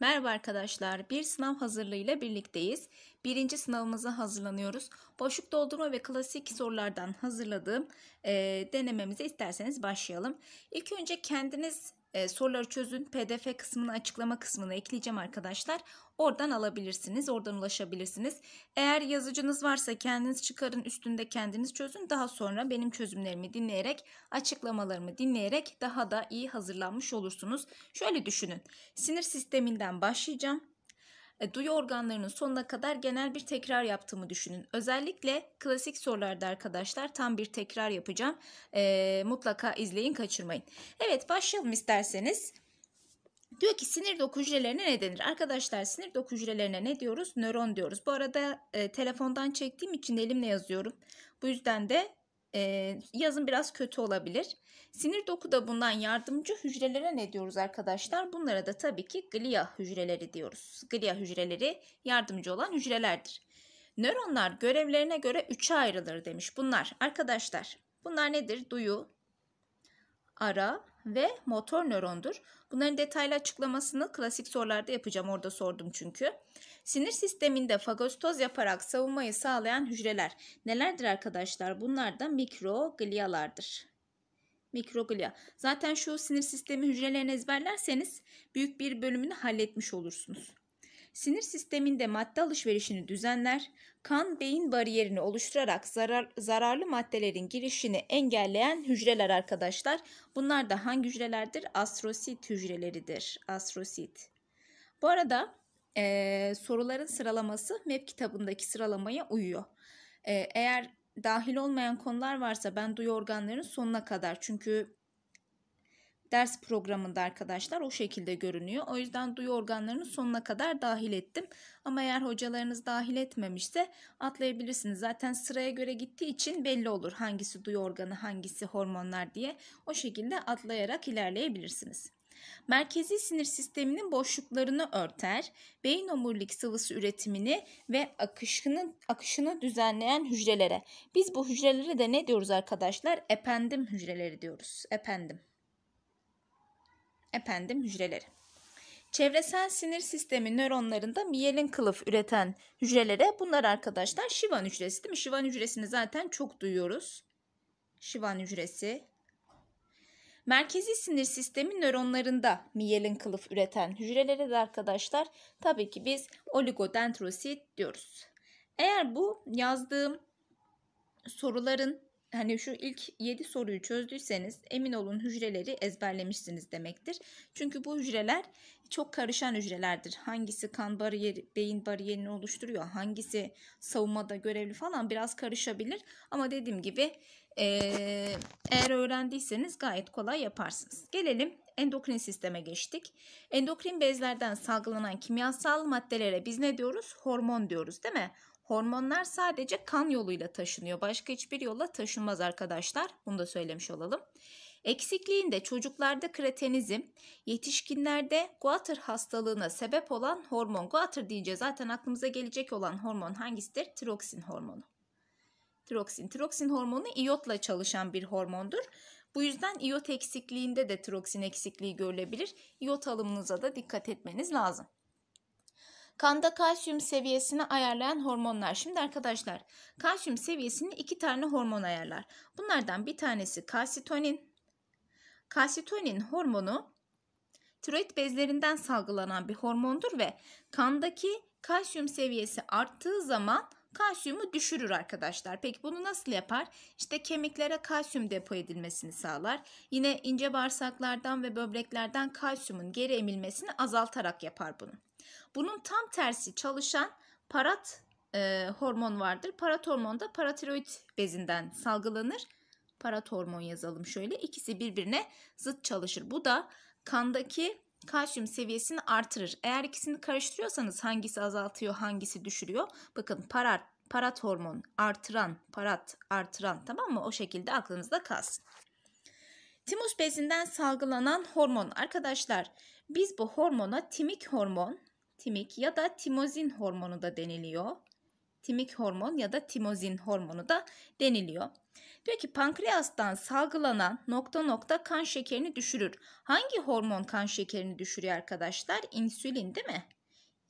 Merhaba arkadaşlar, bir sınav hazırlığıyla birlikteyiz. Birinci sınavımıza hazırlanıyoruz. Boşluk doldurma ve klasik sorulardan hazırladığım e, denememize isterseniz başlayalım. İlk önce kendiniz e, soruları çözün pdf kısmını açıklama kısmına ekleyeceğim arkadaşlar. Oradan alabilirsiniz, oradan ulaşabilirsiniz. Eğer yazıcınız varsa kendiniz çıkarın üstünde kendiniz çözün. Daha sonra benim çözümlerimi dinleyerek, açıklamalarımı dinleyerek daha da iyi hazırlanmış olursunuz. Şöyle düşünün, sinir sisteminden başlayacağım e, duyu organlarının sonuna kadar genel bir tekrar yaptığımı düşünün. Özellikle klasik sorularda arkadaşlar tam bir tekrar yapacağım. E, mutlaka izleyin kaçırmayın. Evet başlayalım isterseniz. Diyor ki sinir doku hücrelerine ne denir? Arkadaşlar sinir doku hücrelerine ne diyoruz? Nöron diyoruz. Bu arada e, telefondan çektiğim için elimle yazıyorum. Bu yüzden de e, yazın biraz kötü olabilir. Sinir dokuda bundan yardımcı hücrelere ne diyoruz arkadaşlar? Bunlara da tabii ki glia hücreleri diyoruz. Glia hücreleri yardımcı olan hücrelerdir. Nöronlar görevlerine göre üçe ayrılır demiş. Bunlar arkadaşlar bunlar nedir? Duyu, ara ve motor nörondur. Bunların detaylı açıklamasını klasik sorularda yapacağım. Orada sordum çünkü. Sinir sisteminde fagostoz yaparak savunmayı sağlayan hücreler nelerdir arkadaşlar? Bunlar da mikrogliyalardır. Mikroglia. Zaten şu sinir sistemi hücrelerini ezberlerseniz büyük bir bölümünü halletmiş olursunuz. Sinir sisteminde madde alışverişini düzenler, kan beyin bariyerini oluşturarak zarar, zararlı maddelerin girişini engelleyen hücreler arkadaşlar. Bunlar da hangi hücrelerdir? Astrosit hücreleridir. Astrosit. Bu arada e, soruların sıralaması MEP kitabındaki sıralamaya uyuyor. E, eğer dahil olmayan konular varsa ben duyu organlarının sonuna kadar çünkü ders programında arkadaşlar o şekilde görünüyor. O yüzden duyu organlarının sonuna kadar dahil ettim. Ama eğer hocalarınız dahil etmemişse atlayabilirsiniz. Zaten sıraya göre gittiği için belli olur hangisi duyu organı hangisi hormonlar diye. O şekilde atlayarak ilerleyebilirsiniz. Merkezi sinir sisteminin boşluklarını örter, beyin omurilik sıvısı üretimini ve akışını, akışını düzenleyen hücrelere. Biz bu hücrelere de ne diyoruz arkadaşlar? Ependim hücreleri diyoruz. Ependim. Ependim hücreleri. Çevresel sinir sistemi nöronlarında miyelin kılıf üreten hücrelere bunlar arkadaşlar şivan hücresi değil mi? Şivan hücresini zaten çok duyuyoruz. Şivan hücresi, Merkezi sinir sistemi nöronlarında miyelin kılıf üreten hücrelere de arkadaşlar tabii ki biz oligodendrosit diyoruz. Eğer bu yazdığım soruların hani şu ilk 7 soruyu çözdüyseniz emin olun hücreleri ezberlemişsiniz demektir. Çünkü bu hücreler çok karışan hücrelerdir. Hangisi kan bariyeri, beyin bariyerini oluşturuyor, hangisi savunmada görevli falan biraz karışabilir. Ama dediğim gibi eğer öğrendiyseniz gayet kolay yaparsınız. Gelelim endokrin sisteme geçtik. Endokrin bezlerden salgılanan kimyasal maddelere biz ne diyoruz? Hormon diyoruz değil mi? Hormonlar sadece kan yoluyla taşınıyor. Başka hiçbir yolla taşınmaz arkadaşlar. Bunu da söylemiş olalım. Eksikliğinde çocuklarda kretenizm, yetişkinlerde guatr hastalığına sebep olan hormon. Guatr deyince zaten aklımıza gelecek olan hormon hangisidir? Tiroksin hormonu. Tiroksin. Tiroksin hormonu iyotla çalışan bir hormondur. Bu yüzden iyot eksikliğinde de tiroksin eksikliği görülebilir. İyot alımınıza da dikkat etmeniz lazım. Kanda kalsiyum seviyesini ayarlayan hormonlar. Şimdi arkadaşlar kalsiyum seviyesini iki tane hormon ayarlar. Bunlardan bir tanesi kalsitonin. Kalsitonin hormonu tiroid bezlerinden salgılanan bir hormondur ve kandaki kalsiyum seviyesi arttığı zaman kalsiyumu düşürür arkadaşlar. Peki bunu nasıl yapar? İşte kemiklere kalsiyum depo edilmesini sağlar. Yine ince bağırsaklardan ve böbreklerden kalsiyumun geri emilmesini azaltarak yapar bunu. Bunun tam tersi çalışan parat e, hormon vardır. Parat hormon da paratiroid bezinden salgılanır. Parat hormon yazalım şöyle. İkisi birbirine zıt çalışır. Bu da kandaki kalsiyum seviyesini artırır. Eğer ikisini karıştırıyorsanız hangisi azaltıyor, hangisi düşürüyor? Bakın parat, parat hormon artıran, parat artıran tamam mı? O şekilde aklınızda kalsın. Timus bezinden salgılanan hormon arkadaşlar biz bu hormona timik hormon, timik ya da timozin hormonu da deniliyor timik hormon ya da timozin hormonu da deniliyor. Diyor ki pankreastan salgılanan nokta nokta kan şekerini düşürür. Hangi hormon kan şekerini düşürüyor arkadaşlar? İnsülin değil mi?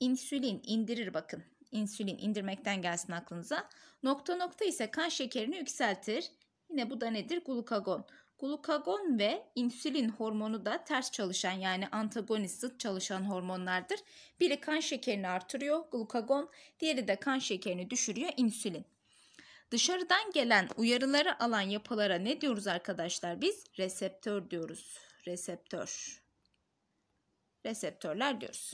İnsülin indirir bakın. İnsülin indirmekten gelsin aklınıza. Nokta nokta ise kan şekerini yükseltir. Yine bu da nedir? Glukagon. Glukagon ve insülin hormonu da ters çalışan yani antagonist zıt çalışan hormonlardır. Biri kan şekerini artırıyor glukagon, diğeri de kan şekerini düşürüyor insülin. Dışarıdan gelen uyarıları alan yapılara ne diyoruz arkadaşlar biz? Reseptör diyoruz. Reseptör. Reseptörler diyoruz.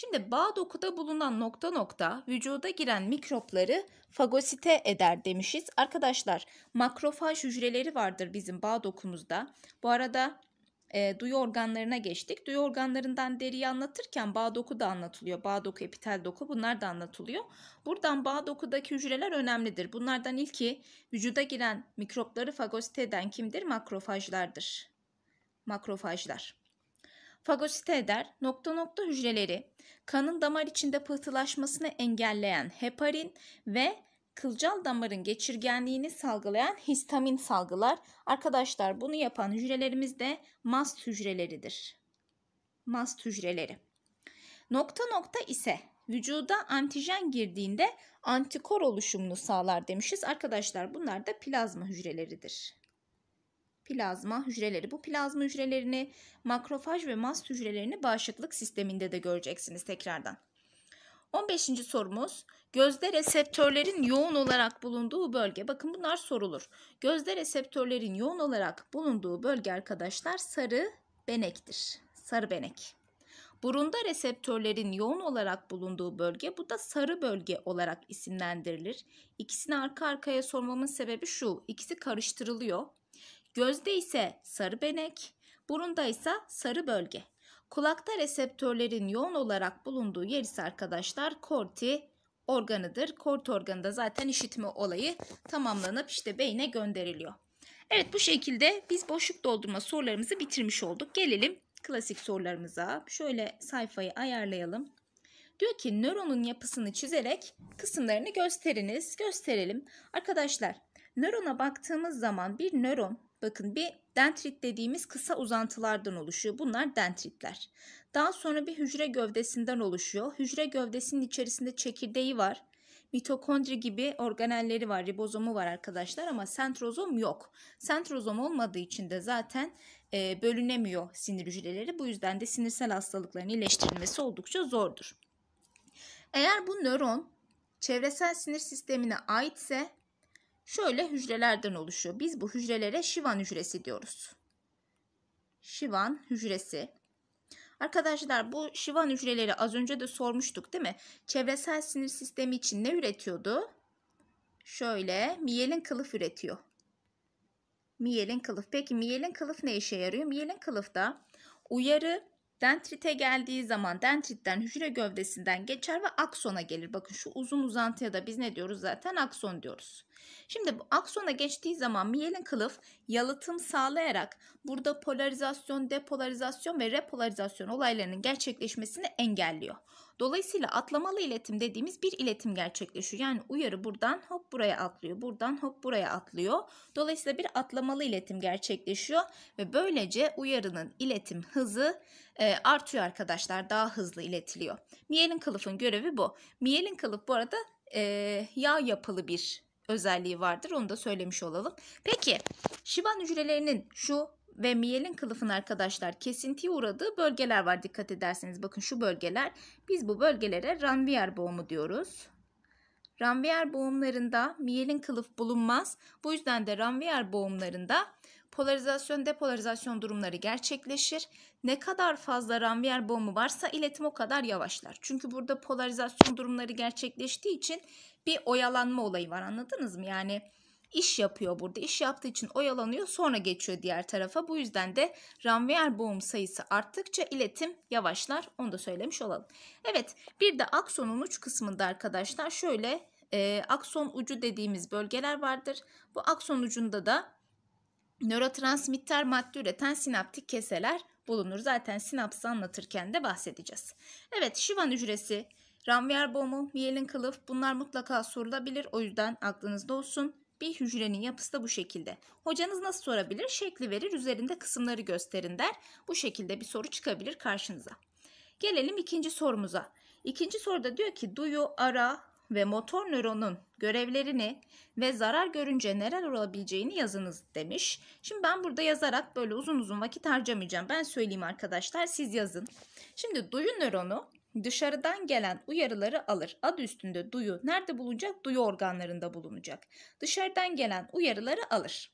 Şimdi bağ dokuda bulunan nokta nokta vücuda giren mikropları fagosite eder demişiz. Arkadaşlar makrofaj hücreleri vardır bizim bağ dokumuzda. Bu arada e, duyu organlarına geçtik. Duyu organlarından deriyi anlatırken bağ doku da anlatılıyor. Bağ doku, epitel doku bunlar da anlatılıyor. Buradan bağ dokudaki hücreler önemlidir. Bunlardan ilki vücuda giren mikropları fagosite eden kimdir? Makrofajlardır. Makrofajlar fagosite eder, nokta nokta hücreleri kanın damar içinde pıhtılaşmasını engelleyen heparin ve kılcal damarın geçirgenliğini salgılayan histamin salgılar. Arkadaşlar bunu yapan hücrelerimiz de mast hücreleridir. Mast hücreleri. Nokta nokta ise vücuda antijen girdiğinde antikor oluşumunu sağlar demişiz. Arkadaşlar bunlar da plazma hücreleridir plazma hücreleri. Bu plazma hücrelerini makrofaj ve mast hücrelerini bağışıklık sisteminde de göreceksiniz tekrardan. 15. sorumuz gözde reseptörlerin yoğun olarak bulunduğu bölge. Bakın bunlar sorulur. Gözde reseptörlerin yoğun olarak bulunduğu bölge arkadaşlar sarı benektir. Sarı benek. Burunda reseptörlerin yoğun olarak bulunduğu bölge bu da sarı bölge olarak isimlendirilir. İkisini arka arkaya sormamın sebebi şu. İkisi karıştırılıyor. Gözde ise sarı benek, burunda ise sarı bölge. Kulakta reseptörlerin yoğun olarak bulunduğu yer ise arkadaşlar korti organıdır. Kort organında zaten işitme olayı tamamlanıp işte beyne gönderiliyor. Evet bu şekilde biz boşluk doldurma sorularımızı bitirmiş olduk. Gelelim klasik sorularımıza. Şöyle sayfayı ayarlayalım. Diyor ki nöronun yapısını çizerek kısımlarını gösteriniz. Gösterelim. Arkadaşlar nörona baktığımız zaman bir nöron Bakın bir dendrit dediğimiz kısa uzantılardan oluşuyor. Bunlar dendritler. Daha sonra bir hücre gövdesinden oluşuyor. Hücre gövdesinin içerisinde çekirdeği var. Mitokondri gibi organelleri var, ribozomu var arkadaşlar ama sentrozom yok. Sentrozom olmadığı için de zaten e, bölünemiyor sinir hücreleri. Bu yüzden de sinirsel hastalıkların iyileştirilmesi oldukça zordur. Eğer bu nöron çevresel sinir sistemine aitse şöyle hücrelerden oluşuyor. Biz bu hücrelere şivan hücresi diyoruz. Şivan hücresi. Arkadaşlar bu şivan hücreleri az önce de sormuştuk değil mi? Çevresel sinir sistemi için ne üretiyordu? Şöyle miyelin kılıf üretiyor. Miyelin kılıf. Peki miyelin kılıf ne işe yarıyor? Miyelin kılıf da uyarı Dentrite geldiği zaman dentritten hücre gövdesinden geçer ve aksona gelir. Bakın şu uzun uzantıya da biz ne diyoruz zaten akson diyoruz. Şimdi bu aksona geçtiği zaman miyelin kılıf yalıtım sağlayarak burada polarizasyon, depolarizasyon ve repolarizasyon olaylarının gerçekleşmesini engelliyor. Dolayısıyla atlamalı iletim dediğimiz bir iletim gerçekleşiyor. Yani uyarı buradan hop buraya atlıyor, buradan hop buraya atlıyor. Dolayısıyla bir atlamalı iletim gerçekleşiyor ve böylece uyarının iletim hızı e, artıyor arkadaşlar. Daha hızlı iletiliyor. Miyelin kılıfın görevi bu. Miyelin kılıf bu arada e, yağ yapılı bir özelliği vardır. Onu da söylemiş olalım. Peki şivan hücrelerinin şu ve miyelin kılıfın arkadaşlar kesintiye uğradığı bölgeler var. Dikkat ederseniz bakın şu bölgeler. Biz bu bölgelere ranvier boğumu diyoruz. Ranvier boğumlarında miyelin kılıf bulunmaz. Bu yüzden de ranvier boğumlarında polarizasyon depolarizasyon durumları gerçekleşir. Ne kadar fazla ranvier boğumu varsa iletim o kadar yavaşlar. Çünkü burada polarizasyon durumları gerçekleştiği için bir oyalanma olayı var anladınız mı? Yani iş yapıyor burada. İş yaptığı için oyalanıyor sonra geçiyor diğer tarafa. Bu yüzden de Ranvier boğum sayısı arttıkça iletim yavaşlar. Onu da söylemiş olalım. Evet bir de aksonun uç kısmında arkadaşlar şöyle e, akson ucu dediğimiz bölgeler vardır. Bu akson ucunda da nörotransmitter madde üreten sinaptik keseler bulunur. Zaten sinapsı anlatırken de bahsedeceğiz. Evet şivan hücresi Ranvier boğumu, miyelin kılıf bunlar mutlaka sorulabilir. O yüzden aklınızda olsun. Bir hücrenin yapısı da bu şekilde. Hocanız nasıl sorabilir? Şekli verir, üzerinde kısımları gösterin der. Bu şekilde bir soru çıkabilir karşınıza. Gelelim ikinci sorumuza. İkinci soruda diyor ki duyu, ara ve motor nöronun görevlerini ve zarar görünce neler olabileceğini yazınız demiş. Şimdi ben burada yazarak böyle uzun uzun vakit harcamayacağım. Ben söyleyeyim arkadaşlar siz yazın. Şimdi duyu nöronu dışarıdan gelen uyarıları alır. Adı üstünde duyu nerede bulunacak? Duyu organlarında bulunacak. Dışarıdan gelen uyarıları alır.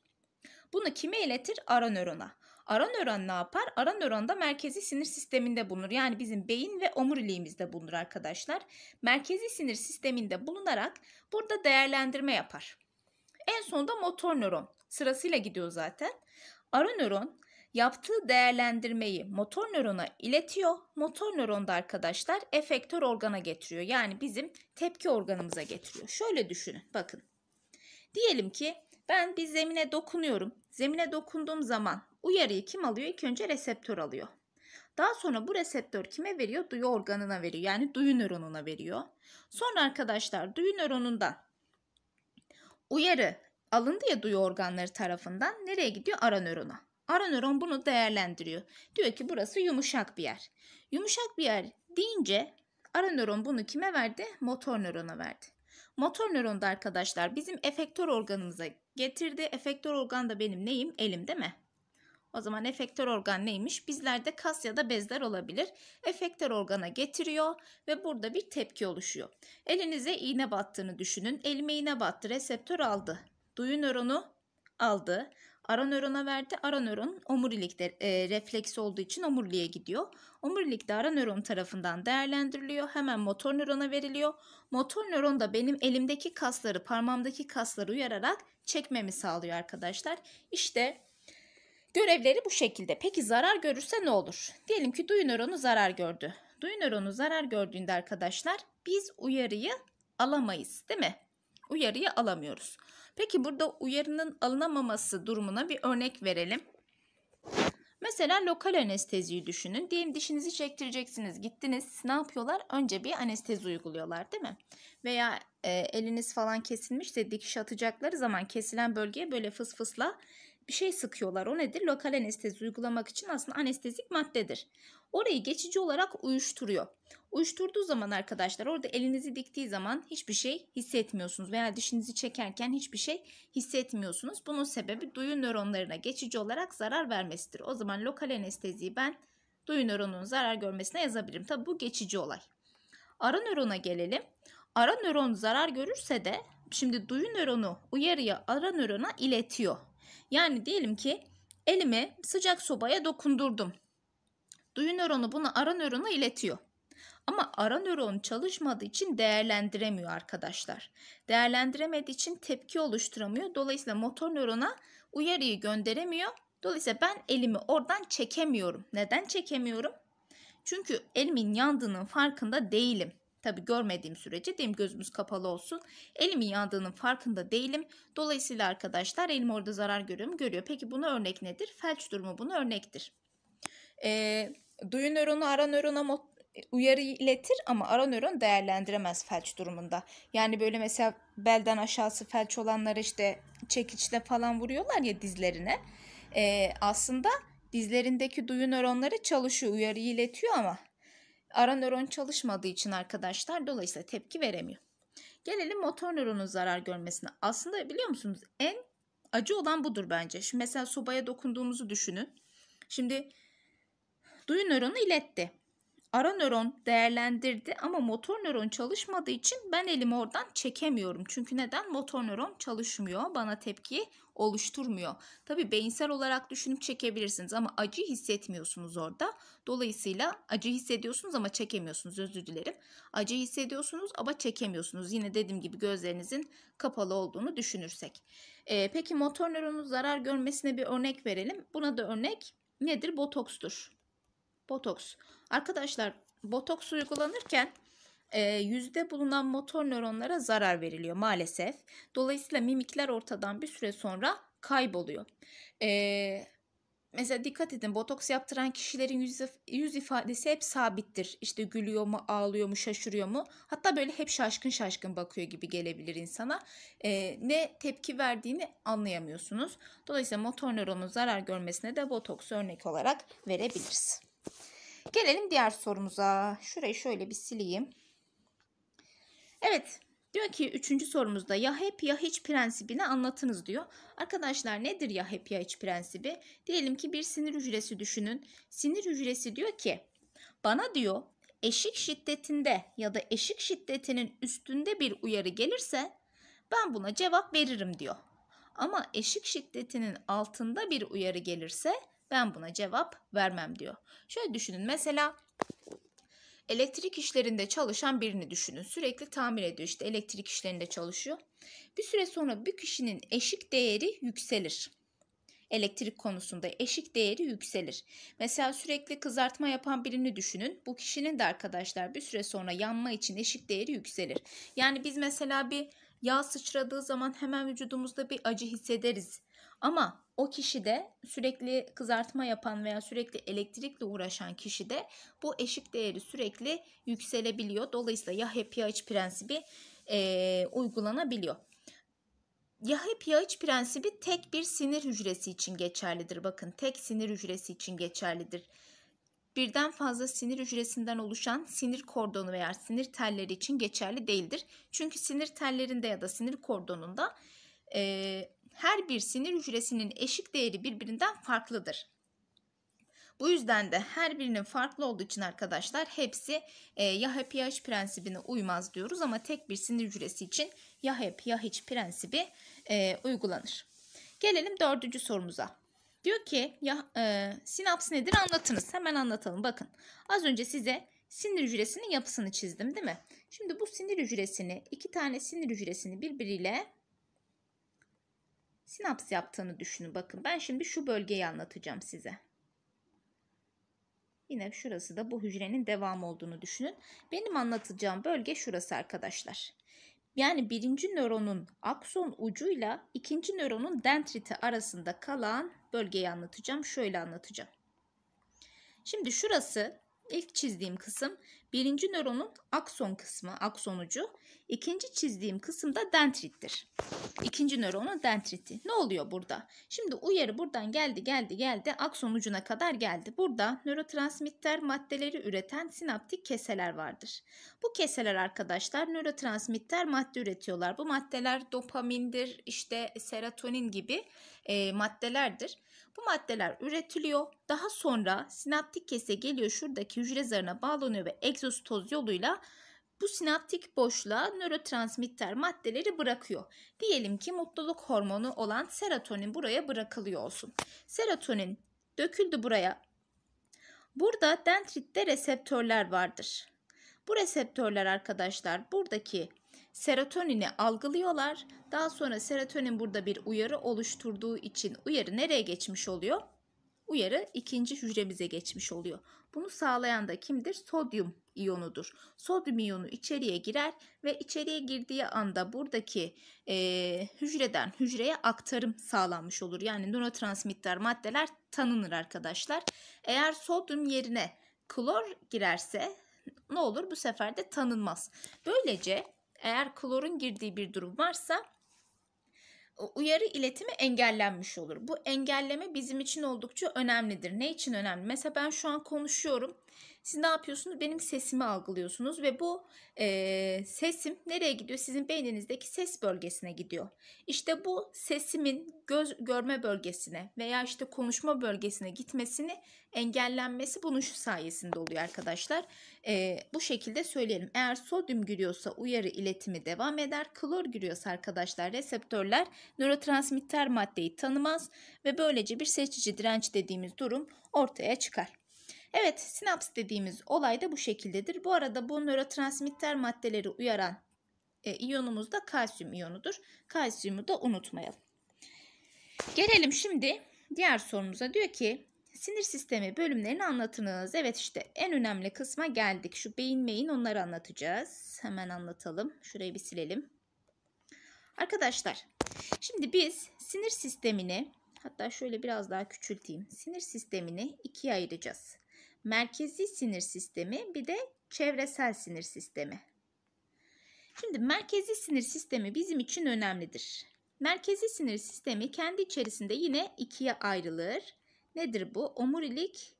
Bunu kime iletir? Ara nörona. Ara nöron ne yapar? Ara nöron da merkezi sinir sisteminde bulunur. Yani bizim beyin ve omuriliğimizde bulunur arkadaşlar. Merkezi sinir sisteminde bulunarak burada değerlendirme yapar. En sonunda motor nöron. Sırasıyla gidiyor zaten. Ara nöron yaptığı değerlendirmeyi motor nörona iletiyor. Motor nöronda arkadaşlar efektör organa getiriyor. Yani bizim tepki organımıza getiriyor. Şöyle düşünün bakın. Diyelim ki ben bir zemine dokunuyorum. Zemine dokunduğum zaman uyarıyı kim alıyor? İlk önce reseptör alıyor. Daha sonra bu reseptör kime veriyor? Duyu organına veriyor. Yani duyu nöronuna veriyor. Sonra arkadaşlar duyu nöronundan uyarı alındı ya duyu organları tarafından nereye gidiyor? Ara nörona. Ara nöron bunu değerlendiriyor. Diyor ki burası yumuşak bir yer. Yumuşak bir yer deyince ara nöron bunu kime verdi? Motor nörona verdi. Motor nöron da arkadaşlar bizim efektör organımıza getirdi. Efektör organ da benim neyim? Elim değil mi? O zaman efektör organ neymiş? Bizlerde kas ya da bezler olabilir. Efektör organa getiriyor ve burada bir tepki oluşuyor. Elinize iğne battığını düşünün. Elime iğne battı, reseptör aldı. Duyu nöronu aldı. Ara nörona verdi. Ara nöron omurilikte e, refleks olduğu için omuriliğe gidiyor. Omurilikte ara nöron tarafından değerlendiriliyor. Hemen motor nörona veriliyor. Motor nöron da benim elimdeki kasları, parmağımdaki kasları uyararak çekmemi sağlıyor arkadaşlar. İşte görevleri bu şekilde. Peki zarar görürse ne olur? Diyelim ki duyu nöronu zarar gördü. Duyu nöronu zarar gördüğünde arkadaşlar biz uyarıyı alamayız değil mi? Uyarıyı alamıyoruz. Peki burada uyarının alınamaması durumuna bir örnek verelim. Mesela lokal anesteziyi düşünün. Diyelim dişinizi çektireceksiniz. Gittiniz. Ne yapıyorlar? Önce bir anestezi uyguluyorlar değil mi? Veya e, eliniz falan kesilmişse dikiş atacakları zaman kesilen bölgeye böyle fıs fısla bir şey sıkıyorlar. O nedir? Lokal anestezi uygulamak için aslında anestezik maddedir. Orayı geçici olarak uyuşturuyor. Uyuşturduğu zaman arkadaşlar orada elinizi diktiği zaman hiçbir şey hissetmiyorsunuz veya dişinizi çekerken hiçbir şey hissetmiyorsunuz. Bunun sebebi duyu nöronlarına geçici olarak zarar vermesidir. O zaman lokal anesteziyi ben duyu nöronunun zarar görmesine yazabilirim. Tabi bu geçici olay. Ara nörona gelelim. Ara nöron zarar görürse de şimdi duyu nöronu uyarıya ara nörona iletiyor. Yani diyelim ki elimi sıcak sobaya dokundurdum. Duyu nöronu bunu ara nörona iletiyor. Ama ara nöron çalışmadığı için değerlendiremiyor arkadaşlar. Değerlendiremediği için tepki oluşturamıyor. Dolayısıyla motor nörona uyarıyı gönderemiyor. Dolayısıyla ben elimi oradan çekemiyorum. Neden çekemiyorum? Çünkü elimin yandığının farkında değilim. Tabi görmediğim sürece değil gözümüz kapalı olsun. Elimin yandığının farkında değilim. Dolayısıyla arkadaşlar elim orada zarar görüyorum görüyor. Peki buna örnek nedir? Felç durumu bunu örnektir. E, duyu nöronu ara nörona e, uyarı iletir ama ara nöron değerlendiremez felç durumunda. Yani böyle mesela belden aşağısı felç olanlara işte çekiçle falan vuruyorlar ya dizlerine. Ee, aslında dizlerindeki duyu nöronları çalışıyor, uyarı iletiyor ama ara nöron çalışmadığı için arkadaşlar dolayısıyla tepki veremiyor. Gelelim motor nöronun zarar görmesine. Aslında biliyor musunuz en acı olan budur bence. Şimdi mesela sobaya dokunduğumuzu düşünün. Şimdi duyu nöronu iletti ara nöron değerlendirdi ama motor nöron çalışmadığı için ben elimi oradan çekemiyorum. Çünkü neden? Motor nöron çalışmıyor. Bana tepki oluşturmuyor. Tabi beyinsel olarak düşünüp çekebilirsiniz ama acı hissetmiyorsunuz orada. Dolayısıyla acı hissediyorsunuz ama çekemiyorsunuz özür dilerim. Acı hissediyorsunuz ama çekemiyorsunuz. Yine dediğim gibi gözlerinizin kapalı olduğunu düşünürsek. Ee, peki motor nöronun zarar görmesine bir örnek verelim. Buna da örnek nedir? Botokstur. Botoks. Arkadaşlar botoks uygulanırken e, yüzde bulunan motor nöronlara zarar veriliyor maalesef. Dolayısıyla mimikler ortadan bir süre sonra kayboluyor. E, mesela dikkat edin botoks yaptıran kişilerin yüz, yüz ifadesi hep sabittir. İşte gülüyor mu, ağlıyor mu, şaşırıyor mu? Hatta böyle hep şaşkın şaşkın bakıyor gibi gelebilir insana. E, ne tepki verdiğini anlayamıyorsunuz. Dolayısıyla motor nöronun zarar görmesine de botoks örnek olarak verebiliriz. Gelelim diğer sorumuza. Şurayı şöyle bir sileyim. Evet. Diyor ki üçüncü sorumuzda ya hep ya hiç prensibini anlatınız diyor. Arkadaşlar nedir ya hep ya hiç prensibi? Diyelim ki bir sinir hücresi düşünün. Sinir hücresi diyor ki bana diyor eşik şiddetinde ya da eşik şiddetinin üstünde bir uyarı gelirse ben buna cevap veririm diyor. Ama eşik şiddetinin altında bir uyarı gelirse ben buna cevap vermem diyor. Şöyle düşünün mesela elektrik işlerinde çalışan birini düşünün. Sürekli tamir ediyor işte elektrik işlerinde çalışıyor. Bir süre sonra bir kişinin eşik değeri yükselir. Elektrik konusunda eşik değeri yükselir. Mesela sürekli kızartma yapan birini düşünün. Bu kişinin de arkadaşlar bir süre sonra yanma için eşik değeri yükselir. Yani biz mesela bir yağ sıçradığı zaman hemen vücudumuzda bir acı hissederiz. Ama o kişi de sürekli kızartma yapan veya sürekli elektrikle uğraşan kişi de bu eşik değeri sürekli yükselebiliyor. Dolayısıyla yahya pH prensibi e, uygulanabiliyor. Yahya pH prensibi tek bir sinir hücresi için geçerlidir. Bakın tek sinir hücresi için geçerlidir birden fazla sinir hücresinden oluşan sinir kordonu veya sinir telleri için geçerli değildir. Çünkü sinir tellerinde ya da sinir kordonunda e, her bir sinir hücresinin eşik değeri birbirinden farklıdır. Bu yüzden de her birinin farklı olduğu için arkadaşlar hepsi e, ya hep ya hiç prensibine uymaz diyoruz ama tek bir sinir hücresi için ya hep ya hiç prensibi e, uygulanır. Gelelim dördüncü sorumuza. Diyor ki ya, e, sinaps nedir anlatınız. Hemen anlatalım bakın. Az önce size sinir hücresinin yapısını çizdim değil mi? Şimdi bu sinir hücresini iki tane sinir hücresini birbiriyle sinaps yaptığını düşünün. Bakın ben şimdi şu bölgeyi anlatacağım size. Yine şurası da bu hücrenin devam olduğunu düşünün. Benim anlatacağım bölge şurası arkadaşlar. Yani birinci nöronun akson ucuyla ikinci nöronun dendriti arasında kalan bölgeyi anlatacağım. Şöyle anlatacağım. Şimdi şurası İlk çizdiğim kısım birinci nöronun akson kısmı, aksonucu. İkinci çizdiğim kısım da dendrittir. İkinci nöronun dendriti. Ne oluyor burada? Şimdi uyarı buradan geldi, geldi, geldi. Akson ucuna kadar geldi. Burada nörotransmitter maddeleri üreten sinaptik keseler vardır. Bu keseler arkadaşlar nörotransmitter madde üretiyorlar. Bu maddeler dopamindir, işte serotonin gibi e, maddelerdir. Bu maddeler üretiliyor. Daha sonra sinaptik kese geliyor şuradaki hücre zarına bağlanıyor ve egzostoz yoluyla bu sinaptik boşluğa nörotransmitter maddeleri bırakıyor. Diyelim ki mutluluk hormonu olan serotonin buraya bırakılıyor olsun. Serotonin döküldü buraya. Burada dendritte reseptörler vardır. Bu reseptörler arkadaşlar buradaki serotonini algılıyorlar. Daha sonra serotonin burada bir uyarı oluşturduğu için uyarı nereye geçmiş oluyor? Uyarı ikinci hücremize geçmiş oluyor. Bunu sağlayan da kimdir? Sodyum iyonudur. Sodyum iyonu içeriye girer ve içeriye girdiği anda buradaki e, hücreden hücreye aktarım sağlanmış olur. Yani nörotransmitter maddeler tanınır arkadaşlar. Eğer sodyum yerine klor girerse ne olur bu sefer de tanınmaz. Böylece eğer klorun girdiği bir durum varsa uyarı iletimi engellenmiş olur. Bu engelleme bizim için oldukça önemlidir. Ne için önemli? Mesela ben şu an konuşuyorum siz ne yapıyorsunuz? Benim sesimi algılıyorsunuz ve bu e, sesim nereye gidiyor? Sizin beyninizdeki ses bölgesine gidiyor. İşte bu sesimin göz görme bölgesine veya işte konuşma bölgesine gitmesini engellenmesi bunun şu sayesinde oluyor arkadaşlar. E, bu şekilde söyleyelim. Eğer sodyum giriyorsa uyarı iletimi devam eder. Klor giriyorsa arkadaşlar reseptörler nörotransmitter maddeyi tanımaz ve böylece bir seçici direnç dediğimiz durum ortaya çıkar. Evet sinaps dediğimiz olay da bu şekildedir. Bu arada bu nörotransmitter maddeleri uyaran e, iyonumuz da kalsiyum iyonudur. Kalsiyumu da unutmayalım. Gelelim şimdi diğer sorumuza. Diyor ki sinir sistemi bölümlerini anlatınız. Evet işte en önemli kısma geldik. Şu beyin beyin onları anlatacağız. Hemen anlatalım. Şurayı bir silelim. Arkadaşlar şimdi biz sinir sistemini hatta şöyle biraz daha küçülteyim. Sinir sistemini ikiye ayıracağız merkezi sinir sistemi bir de çevresel sinir sistemi. Şimdi merkezi sinir sistemi bizim için önemlidir. Merkezi sinir sistemi kendi içerisinde yine ikiye ayrılır. Nedir bu? Omurilik,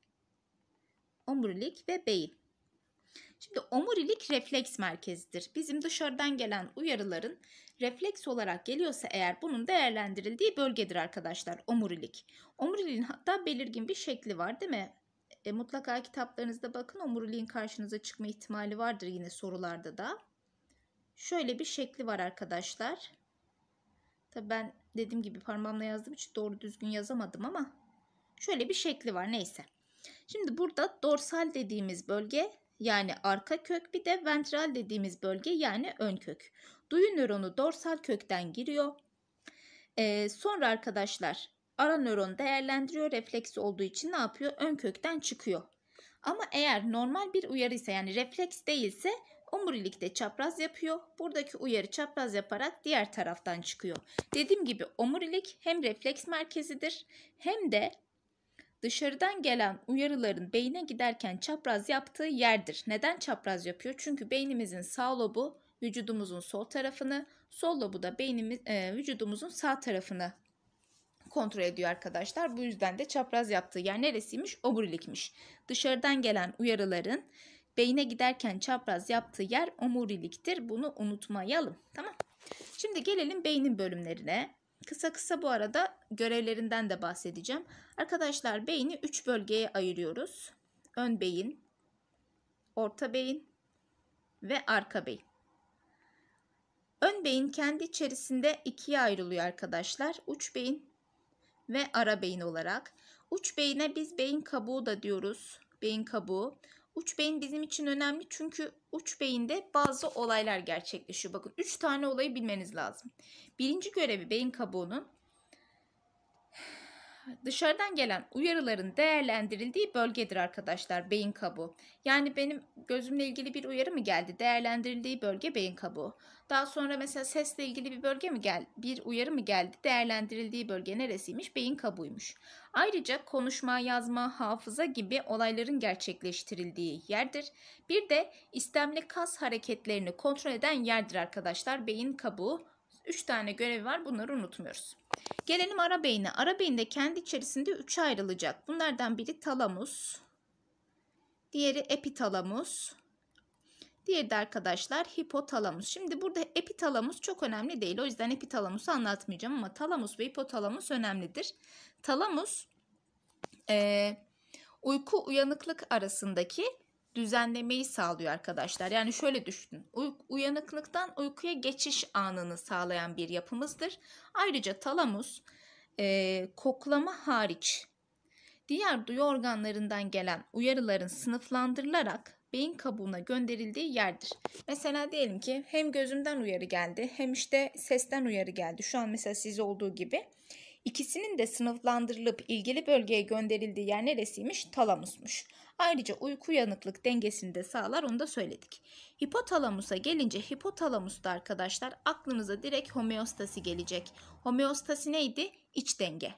omurilik ve beyin. Şimdi omurilik refleks merkezidir. Bizim dışarıdan gelen uyarıların refleks olarak geliyorsa eğer bunun değerlendirildiği bölgedir arkadaşlar omurilik. Omuriliğin hatta belirgin bir şekli var değil mi? E, mutlaka kitaplarınızda bakın omuriliğin karşınıza çıkma ihtimali vardır yine sorularda da. Şöyle bir şekli var arkadaşlar. Tabii ben dediğim gibi parmağımla yazdığım için doğru düzgün yazamadım ama şöyle bir şekli var neyse. Şimdi burada dorsal dediğimiz bölge yani arka kök bir de ventral dediğimiz bölge yani ön kök. Duyu nöronu dorsal kökten giriyor. Ee, sonra arkadaşlar ara nöron değerlendiriyor refleksi olduğu için ne yapıyor? Ön kökten çıkıyor. Ama eğer normal bir uyarı ise yani refleks değilse omurilikte çapraz yapıyor. Buradaki uyarı çapraz yaparak diğer taraftan çıkıyor. Dediğim gibi omurilik hem refleks merkezidir hem de dışarıdan gelen uyarıların beyne giderken çapraz yaptığı yerdir. Neden çapraz yapıyor? Çünkü beynimizin sağ lobu vücudumuzun sol tarafını, sol lobu da beynimiz e, vücudumuzun sağ tarafını kontrol ediyor arkadaşlar. Bu yüzden de çapraz yaptığı yer neresiymiş? Omurilikmiş. Dışarıdan gelen uyarıların beyne giderken çapraz yaptığı yer omuriliktir. Bunu unutmayalım. Tamam. Şimdi gelelim beynin bölümlerine. Kısa kısa bu arada görevlerinden de bahsedeceğim. Arkadaşlar beyni 3 bölgeye ayırıyoruz. Ön beyin, orta beyin ve arka beyin. Ön beyin kendi içerisinde ikiye ayrılıyor arkadaşlar. Uç beyin ve ara beyin olarak. Uç beyine biz beyin kabuğu da diyoruz. Beyin kabuğu. Uç beyin bizim için önemli çünkü uç beyinde bazı olaylar gerçekleşiyor. Bakın 3 tane olayı bilmeniz lazım. Birinci görevi beyin kabuğunun dışarıdan gelen uyarıların değerlendirildiği bölgedir arkadaşlar beyin kabuğu. Yani benim gözümle ilgili bir uyarı mı geldi? Değerlendirildiği bölge beyin kabuğu. Daha sonra mesela sesle ilgili bir bölge mi geldi? Bir uyarı mı geldi? Değerlendirildiği bölge neresiymiş? Beyin kabuğuymuş. Ayrıca konuşma, yazma, hafıza gibi olayların gerçekleştirildiği yerdir. Bir de istemli kas hareketlerini kontrol eden yerdir arkadaşlar. Beyin kabuğu 3 tane görevi var. Bunları unutmuyoruz. Gelelim ara beyine. Ara beyin kendi içerisinde üçe ayrılacak. Bunlardan biri talamus, diğeri epitalamus, diğeri de arkadaşlar hipotalamus. Şimdi burada epitalamus çok önemli değil. O yüzden epitalamusu anlatmayacağım ama talamus ve hipotalamus önemlidir. Talamus e, uyku uyanıklık arasındaki düzenlemeyi sağlıyor arkadaşlar. Yani şöyle düşünün. Uyanıklıktan uykuya geçiş anını sağlayan bir yapımızdır. Ayrıca talamus e, koklama hariç diğer duyu organlarından gelen uyarıların sınıflandırılarak beyin kabuğuna gönderildiği yerdir. Mesela diyelim ki hem gözümden uyarı geldi hem işte sesten uyarı geldi. Şu an mesela siz olduğu gibi. İkisinin de sınıflandırılıp ilgili bölgeye gönderildiği yer neresiymiş? Talamusmuş. Ayrıca uyku yanıklık dengesini de sağlar onu da söyledik. Hipotalamusa gelince hipotalamusta arkadaşlar aklınıza direkt homeostasi gelecek. Homeostasi neydi? İç denge.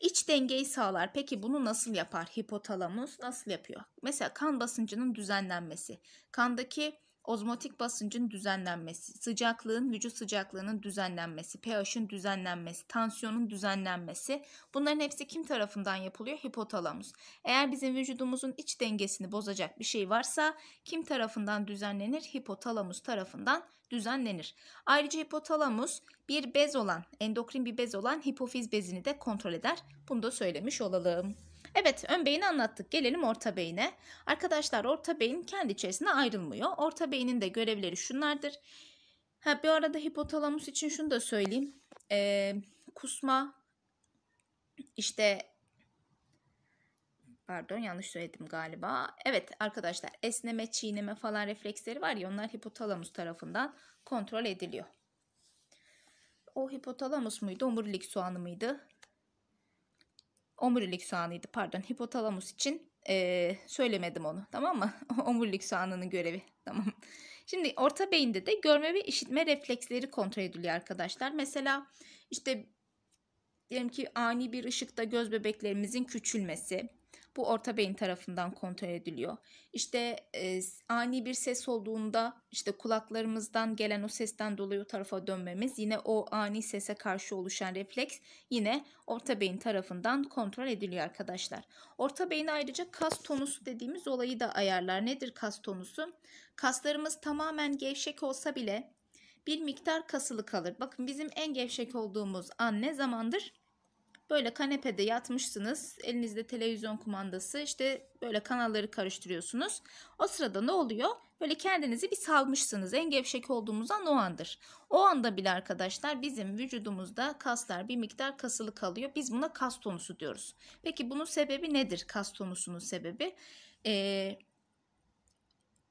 İç dengeyi sağlar. Peki bunu nasıl yapar? Hipotalamus nasıl yapıyor? Mesela kan basıncının düzenlenmesi. Kandaki ozmotik basıncın düzenlenmesi, sıcaklığın, vücut sıcaklığının düzenlenmesi, pH'in düzenlenmesi, tansiyonun düzenlenmesi bunların hepsi kim tarafından yapılıyor? Hipotalamus. Eğer bizim vücudumuzun iç dengesini bozacak bir şey varsa kim tarafından düzenlenir? Hipotalamus tarafından düzenlenir. Ayrıca hipotalamus bir bez olan, endokrin bir bez olan hipofiz bezini de kontrol eder. Bunu da söylemiş olalım. Evet ön beyni anlattık. Gelelim orta beyine. Arkadaşlar orta beyin kendi içerisinde ayrılmıyor. Orta beynin de görevleri şunlardır. Ha, bir arada hipotalamus için şunu da söyleyeyim. Ee, kusma işte pardon yanlış söyledim galiba. Evet arkadaşlar esneme, çiğneme falan refleksleri var ya onlar hipotalamus tarafından kontrol ediliyor. O hipotalamus muydu, omurilik soğanı mıydı? omurilik soğanıydı pardon hipotalamus için ee, söylemedim onu tamam mı? omurilik soğanının görevi tamam. Şimdi orta beyinde de görme ve işitme refleksleri kontrol ediliyor arkadaşlar. Mesela işte diyelim ki ani bir ışıkta göz bebeklerimizin küçülmesi, bu orta beyin tarafından kontrol ediliyor. İşte e, ani bir ses olduğunda işte kulaklarımızdan gelen o sesten dolayı o tarafa dönmemiz yine o ani sese karşı oluşan refleks yine orta beyin tarafından kontrol ediliyor arkadaşlar. Orta beyin ayrıca kas tonusu dediğimiz olayı da ayarlar. Nedir kas tonusu? Kaslarımız tamamen gevşek olsa bile bir miktar kasılı kalır. Bakın bizim en gevşek olduğumuz an ne zamandır? Böyle kanepede yatmışsınız. Elinizde televizyon kumandası. işte böyle kanalları karıştırıyorsunuz. O sırada ne oluyor? Böyle kendinizi bir salmışsınız. En gevşek olduğumuz an o andır. O anda bile arkadaşlar bizim vücudumuzda kaslar bir miktar kasılı kalıyor. Biz buna kas tonusu diyoruz. Peki bunun sebebi nedir? Kas tonusunun sebebi. Ee,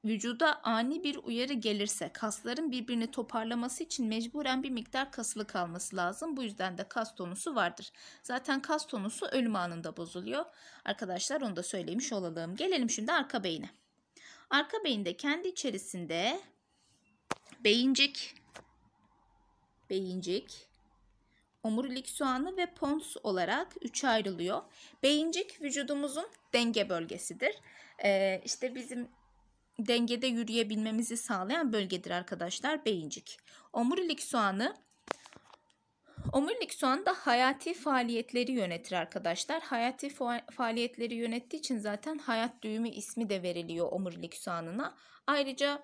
vücuda ani bir uyarı gelirse kasların birbirini toparlaması için mecburen bir miktar kaslı kalması lazım. Bu yüzden de kas tonusu vardır. Zaten kas tonusu ölüm anında bozuluyor. Arkadaşlar onu da söylemiş olalım. Gelelim şimdi arka beyine. Arka beyinde kendi içerisinde beyincik, beyincik, omurilik soğanı ve pons olarak üçe ayrılıyor. Beyincik vücudumuzun denge bölgesidir. Ee, işte bizim dengede yürüyebilmemizi sağlayan bölgedir arkadaşlar beyincik. Omurilik soğanı Omurilik soğan da hayati faaliyetleri yönetir arkadaşlar. Hayati faaliyetleri yönettiği için zaten hayat düğümü ismi de veriliyor omurilik soğanına. Ayrıca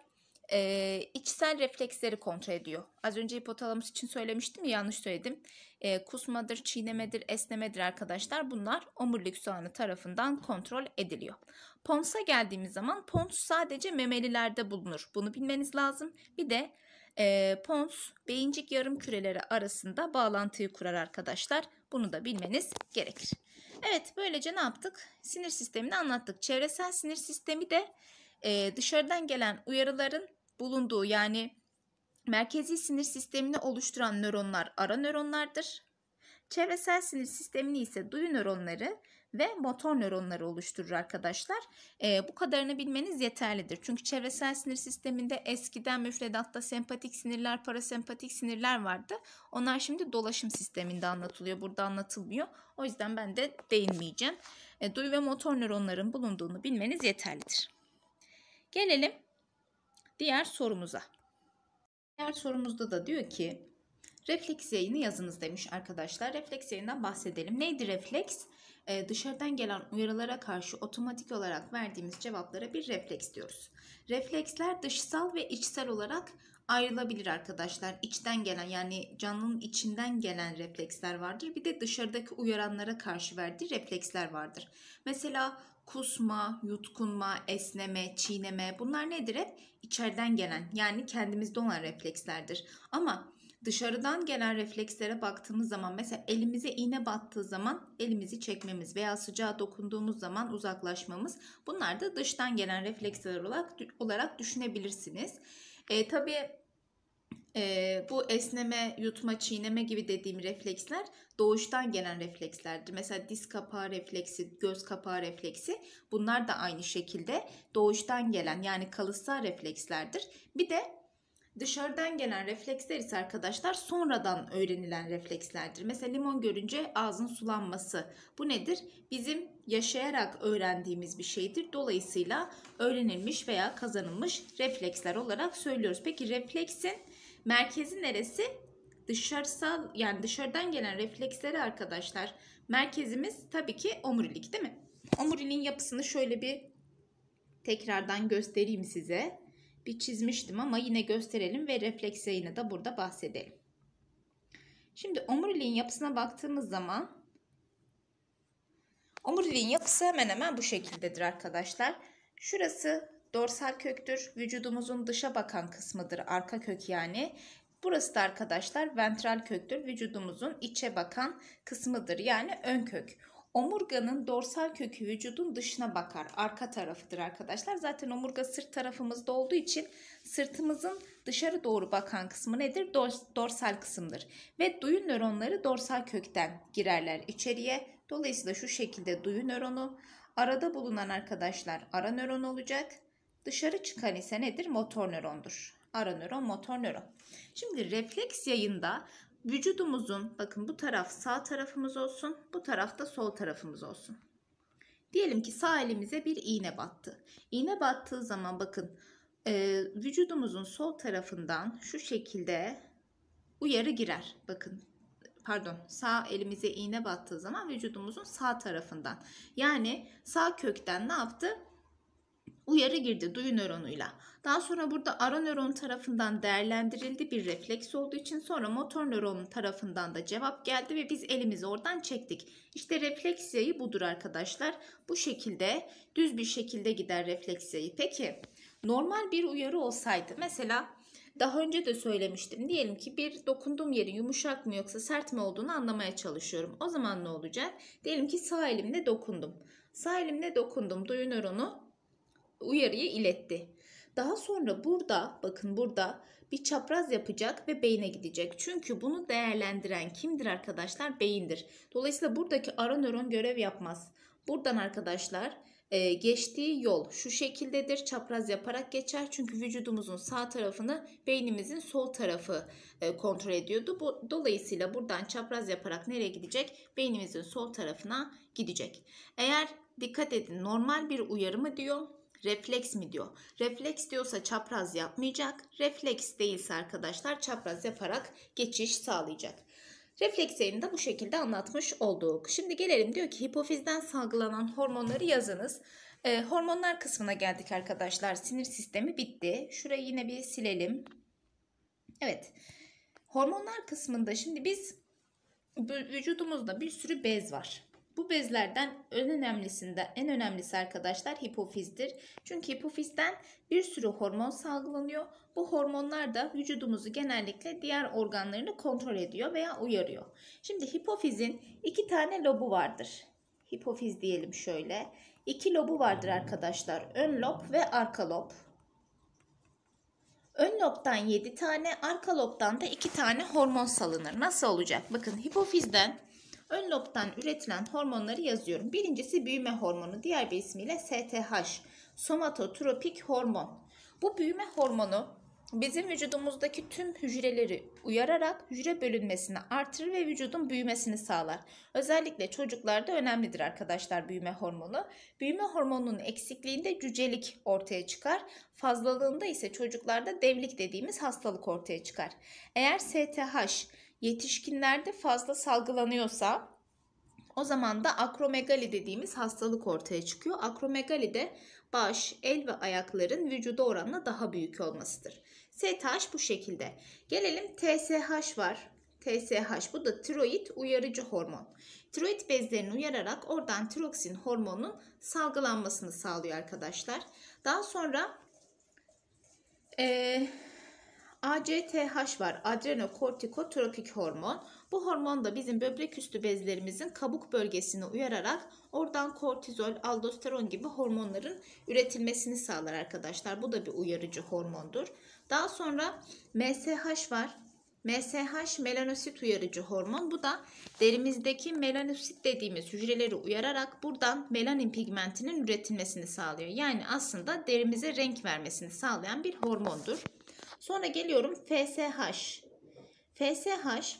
e, içsel refleksleri kontrol ediyor. Az önce hipotalamus için söylemiştim ya yanlış söyledim. E, kusmadır, çiğnemedir, esnemedir arkadaşlar. Bunlar omurilik soğanı tarafından kontrol ediliyor. Pons'a geldiğimiz zaman pons sadece memelilerde bulunur. Bunu bilmeniz lazım. Bir de e, pons beyincik yarım küreleri arasında bağlantıyı kurar arkadaşlar. Bunu da bilmeniz gerekir. Evet böylece ne yaptık? Sinir sistemini anlattık. Çevresel sinir sistemi de e, dışarıdan gelen uyarıların bulunduğu yani merkezi sinir sistemini oluşturan nöronlar ara nöronlardır. Çevresel sinir sistemini ise duyu nöronları ve motor nöronları oluşturur arkadaşlar. E, bu kadarını bilmeniz yeterlidir. Çünkü çevresel sinir sisteminde eskiden müfredatta sempatik sinirler, parasempatik sinirler vardı. Onlar şimdi dolaşım sisteminde anlatılıyor. Burada anlatılmıyor. O yüzden ben de değinmeyeceğim. E, duyu ve motor nöronların bulunduğunu bilmeniz yeterlidir. Gelelim diğer sorumuza. Diğer sorumuzda da diyor ki refleks yayını yazınız demiş arkadaşlar. Refleks yayından bahsedelim. Neydi refleks? Ee, dışarıdan gelen uyarılara karşı otomatik olarak verdiğimiz cevaplara bir refleks diyoruz. Refleksler dışsal ve içsel olarak ayrılabilir arkadaşlar. İçten gelen yani canlının içinden gelen refleksler vardır. Bir de dışarıdaki uyaranlara karşı verdiği refleksler vardır. Mesela kusma, yutkunma, esneme, çiğneme bunlar nedir hep? İçeriden gelen yani kendimizde olan reflekslerdir. Ama dışarıdan gelen reflekslere baktığımız zaman mesela elimize iğne battığı zaman elimizi çekmemiz veya sıcağa dokunduğumuz zaman uzaklaşmamız bunlar da dıştan gelen refleksler olarak, olarak düşünebilirsiniz. E, tabii e, bu esneme, yutma, çiğneme gibi dediğim refleksler doğuştan gelen reflekslerdir. Mesela diz kapağı refleksi, göz kapağı refleksi bunlar da aynı şekilde doğuştan gelen yani kalıtsal reflekslerdir. Bir de dışarıdan gelen refleksler ise arkadaşlar sonradan öğrenilen reflekslerdir. Mesela limon görünce ağzın sulanması bu nedir? Bizim yaşayarak öğrendiğimiz bir şeydir. Dolayısıyla öğrenilmiş veya kazanılmış refleksler olarak söylüyoruz. Peki refleksin Merkezi neresi? Dışarısal yani dışarıdan gelen refleksleri arkadaşlar. Merkezimiz tabii ki omurilik değil mi? Omuriliğin yapısını şöyle bir tekrardan göstereyim size. Bir çizmiştim ama yine gösterelim ve refleks yayını da burada bahsedelim. Şimdi omuriliğin yapısına baktığımız zaman omuriliğin yapısı hemen hemen bu şekildedir arkadaşlar. Şurası Dorsal köktür. Vücudumuzun dışa bakan kısmıdır. Arka kök yani. Burası da arkadaşlar ventral köktür. Vücudumuzun içe bakan kısmıdır. Yani ön kök. Omurganın dorsal kökü vücudun dışına bakar. Arka tarafıdır arkadaşlar. Zaten omurga sırt tarafımızda olduğu için sırtımızın dışarı doğru bakan kısmı nedir? Dorsal kısımdır. Ve duyu nöronları dorsal kökten girerler içeriye. Dolayısıyla şu şekilde duyu nöronu arada bulunan arkadaşlar ara nöron olacak. Dışarı çıkan ise nedir? Motor nörondur. Ara nöron, motor nöron. Şimdi refleks yayında vücudumuzun bakın bu taraf sağ tarafımız olsun, bu da sol tarafımız olsun. Diyelim ki sağ elimize bir iğne battı. İğne battığı zaman bakın e, vücudumuzun sol tarafından şu şekilde uyarı girer. Bakın pardon sağ elimize iğne battığı zaman vücudumuzun sağ tarafından yani sağ kökten ne yaptı? uyarı girdi duyu nöronuyla. Daha sonra burada ara nöron tarafından değerlendirildi bir refleks olduğu için sonra motor nöron tarafından da cevap geldi ve biz elimizi oradan çektik. İşte refleks yayı budur arkadaşlar. Bu şekilde düz bir şekilde gider refleks yayı. Peki normal bir uyarı olsaydı mesela daha önce de söylemiştim. Diyelim ki bir dokunduğum yerin yumuşak mı yoksa sert mi olduğunu anlamaya çalışıyorum. O zaman ne olacak? Diyelim ki sağ elimle dokundum. Sağ elimle dokundum. Duyu nöronu uyarıyı iletti. Daha sonra burada bakın burada bir çapraz yapacak ve beyne gidecek. Çünkü bunu değerlendiren kimdir arkadaşlar? Beyindir. Dolayısıyla buradaki ara nöron görev yapmaz. Buradan arkadaşlar e, geçtiği yol şu şekildedir. Çapraz yaparak geçer. Çünkü vücudumuzun sağ tarafını beynimizin sol tarafı e, kontrol ediyordu. Bu, dolayısıyla buradan çapraz yaparak nereye gidecek? Beynimizin sol tarafına gidecek. Eğer dikkat edin normal bir uyarı mı diyor Refleks mi diyor. Refleks diyorsa çapraz yapmayacak. Refleks değilse arkadaşlar çapraz yaparak geçiş sağlayacak. Refleks de bu şekilde anlatmış olduk. Şimdi gelelim diyor ki hipofizden salgılanan hormonları yazınız. Ee, hormonlar kısmına geldik arkadaşlar. Sinir sistemi bitti. Şurayı yine bir silelim. Evet. Hormonlar kısmında şimdi biz vücudumuzda bir sürü bez var. Bu bezlerden en önemlisinde en önemlisi arkadaşlar hipofizdir. Çünkü hipofizden bir sürü hormon salgılanıyor. Bu hormonlar da vücudumuzu genellikle diğer organlarını kontrol ediyor veya uyarıyor. Şimdi hipofizin iki tane lobu vardır. Hipofiz diyelim şöyle. İki lobu vardır arkadaşlar. Ön lob ve arka lob. Ön lobdan 7 tane, arka lobdan da 2 tane hormon salınır. Nasıl olacak? Bakın hipofizden Ön lobdan üretilen hormonları yazıyorum. Birincisi büyüme hormonu, diğer bir ismiyle STH, somatotropik hormon. Bu büyüme hormonu bizim vücudumuzdaki tüm hücreleri uyararak hücre bölünmesini artırır ve vücudun büyümesini sağlar. Özellikle çocuklarda önemlidir arkadaşlar büyüme hormonu. Büyüme hormonunun eksikliğinde cücelik ortaya çıkar. Fazlalığında ise çocuklarda devlik dediğimiz hastalık ortaya çıkar. Eğer STH yetişkinlerde fazla salgılanıyorsa o zaman da akromegali dediğimiz hastalık ortaya çıkıyor. Akromegali de baş, el ve ayakların vücuda oranla daha büyük olmasıdır. STH bu şekilde. Gelelim TSH var. TSH bu da tiroid uyarıcı hormon. Tiroid bezlerini uyararak oradan tiroksin hormonunun salgılanmasını sağlıyor arkadaşlar. Daha sonra e, ACTH var. Adrenokortikotropik hormon. Bu hormon da bizim böbrek üstü bezlerimizin kabuk bölgesini uyararak oradan kortizol, aldosteron gibi hormonların üretilmesini sağlar arkadaşlar. Bu da bir uyarıcı hormondur. Daha sonra MSH var. MSH melanosit uyarıcı hormon. Bu da derimizdeki melanosit dediğimiz hücreleri uyararak buradan melanin pigmentinin üretilmesini sağlıyor. Yani aslında derimize renk vermesini sağlayan bir hormondur. Sonra geliyorum FSH. FSH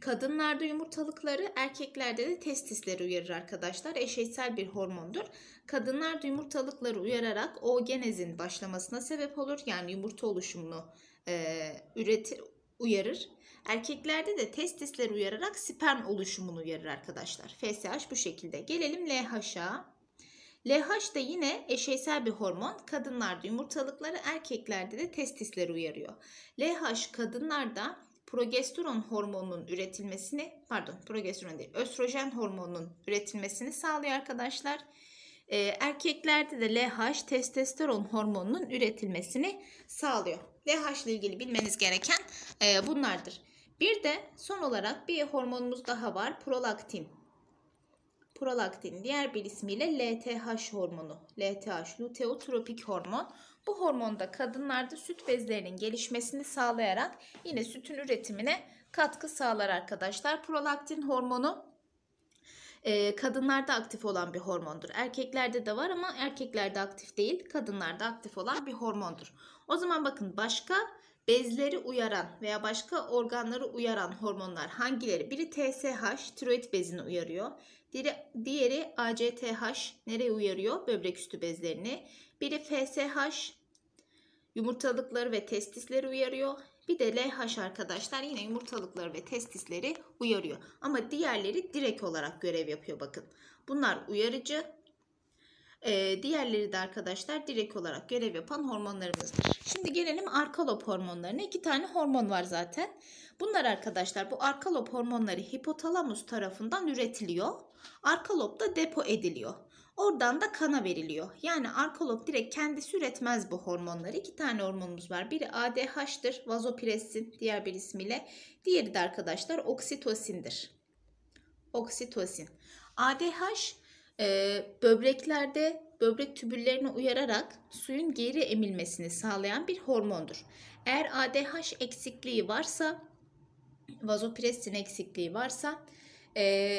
kadınlarda yumurtalıkları erkeklerde de testisleri uyarır arkadaşlar. Eşeysel bir hormondur. Kadınlarda yumurtalıkları uyararak o başlamasına sebep olur. Yani yumurta oluşumunu e, üretir, uyarır. Erkeklerde de testisleri uyararak sperm oluşumunu uyarır arkadaşlar. FSH bu şekilde. Gelelim LH'a. LH de yine eşeysel bir hormon. Kadınlarda yumurtalıkları, erkeklerde de testisleri uyarıyor. LH kadınlarda progesteron hormonunun üretilmesini, pardon progesteron değil, östrojen hormonunun üretilmesini sağlıyor arkadaşlar. Ee, erkeklerde de LH testosteron hormonunun üretilmesini sağlıyor. LH ile ilgili bilmeniz gereken e, bunlardır. Bir de son olarak bir hormonumuz daha var. Prolaktin. Prolaktin diğer bir ismiyle LTH hormonu. LTH luteotropik hormon. Bu hormonda kadınlarda süt bezlerinin gelişmesini sağlayarak yine sütün üretimine katkı sağlar arkadaşlar. Prolaktin hormonu e, kadınlarda aktif olan bir hormondur. Erkeklerde de var ama erkeklerde aktif değil, kadınlarda aktif olan bir hormondur. O zaman bakın başka bezleri uyaran veya başka organları uyaran hormonlar hangileri? Biri TSH, tiroid bezini uyarıyor. Diğeri, diğeri ACTH nereye uyarıyor? Böbrek üstü bezlerini. Biri FSH yumurtalıkları ve testisleri uyarıyor. Bir de LH arkadaşlar yine yumurtalıkları ve testisleri uyarıyor. Ama diğerleri direkt olarak görev yapıyor bakın. Bunlar uyarıcı. Ee, diğerleri de arkadaşlar direkt olarak görev yapan hormonlarımızdır. Şimdi gelelim arkalop hormonlarına. İki tane hormon var zaten. Bunlar arkadaşlar bu arkalop hormonları hipotalamus tarafından üretiliyor. Arka lobda depo ediliyor. Oradan da kana veriliyor. Yani arka lob direkt kendisi üretmez bu hormonları. İki tane hormonumuz var. Biri ADH'tır, vazopressin diğer bir ismiyle. Diğeri de arkadaşlar oksitosindir. Oksitosin. ADH e, böbreklerde böbrek tübüllerini uyararak suyun geri emilmesini sağlayan bir hormondur. Eğer ADH eksikliği varsa, vazopressin eksikliği varsa e,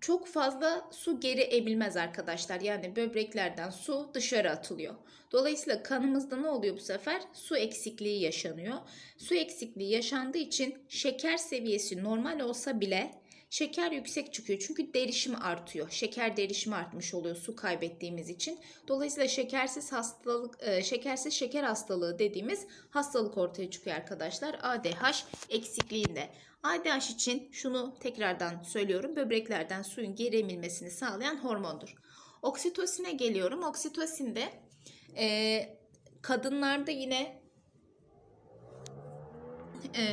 çok fazla su geri emilmez arkadaşlar. Yani böbreklerden su dışarı atılıyor. Dolayısıyla kanımızda ne oluyor bu sefer? Su eksikliği yaşanıyor. Su eksikliği yaşandığı için şeker seviyesi normal olsa bile Şeker yüksek çıkıyor çünkü derişim artıyor. Şeker derişimi artmış oluyor su kaybettiğimiz için. Dolayısıyla şekersiz hastalık e, şekersiz şeker hastalığı dediğimiz hastalık ortaya çıkıyor arkadaşlar. ADH eksikliğinde. ADH için şunu tekrardan söylüyorum. Böbreklerden suyun geri emilmesini sağlayan hormondur. Oksitosine geliyorum. Oksitosinde e, kadınlarda yine e,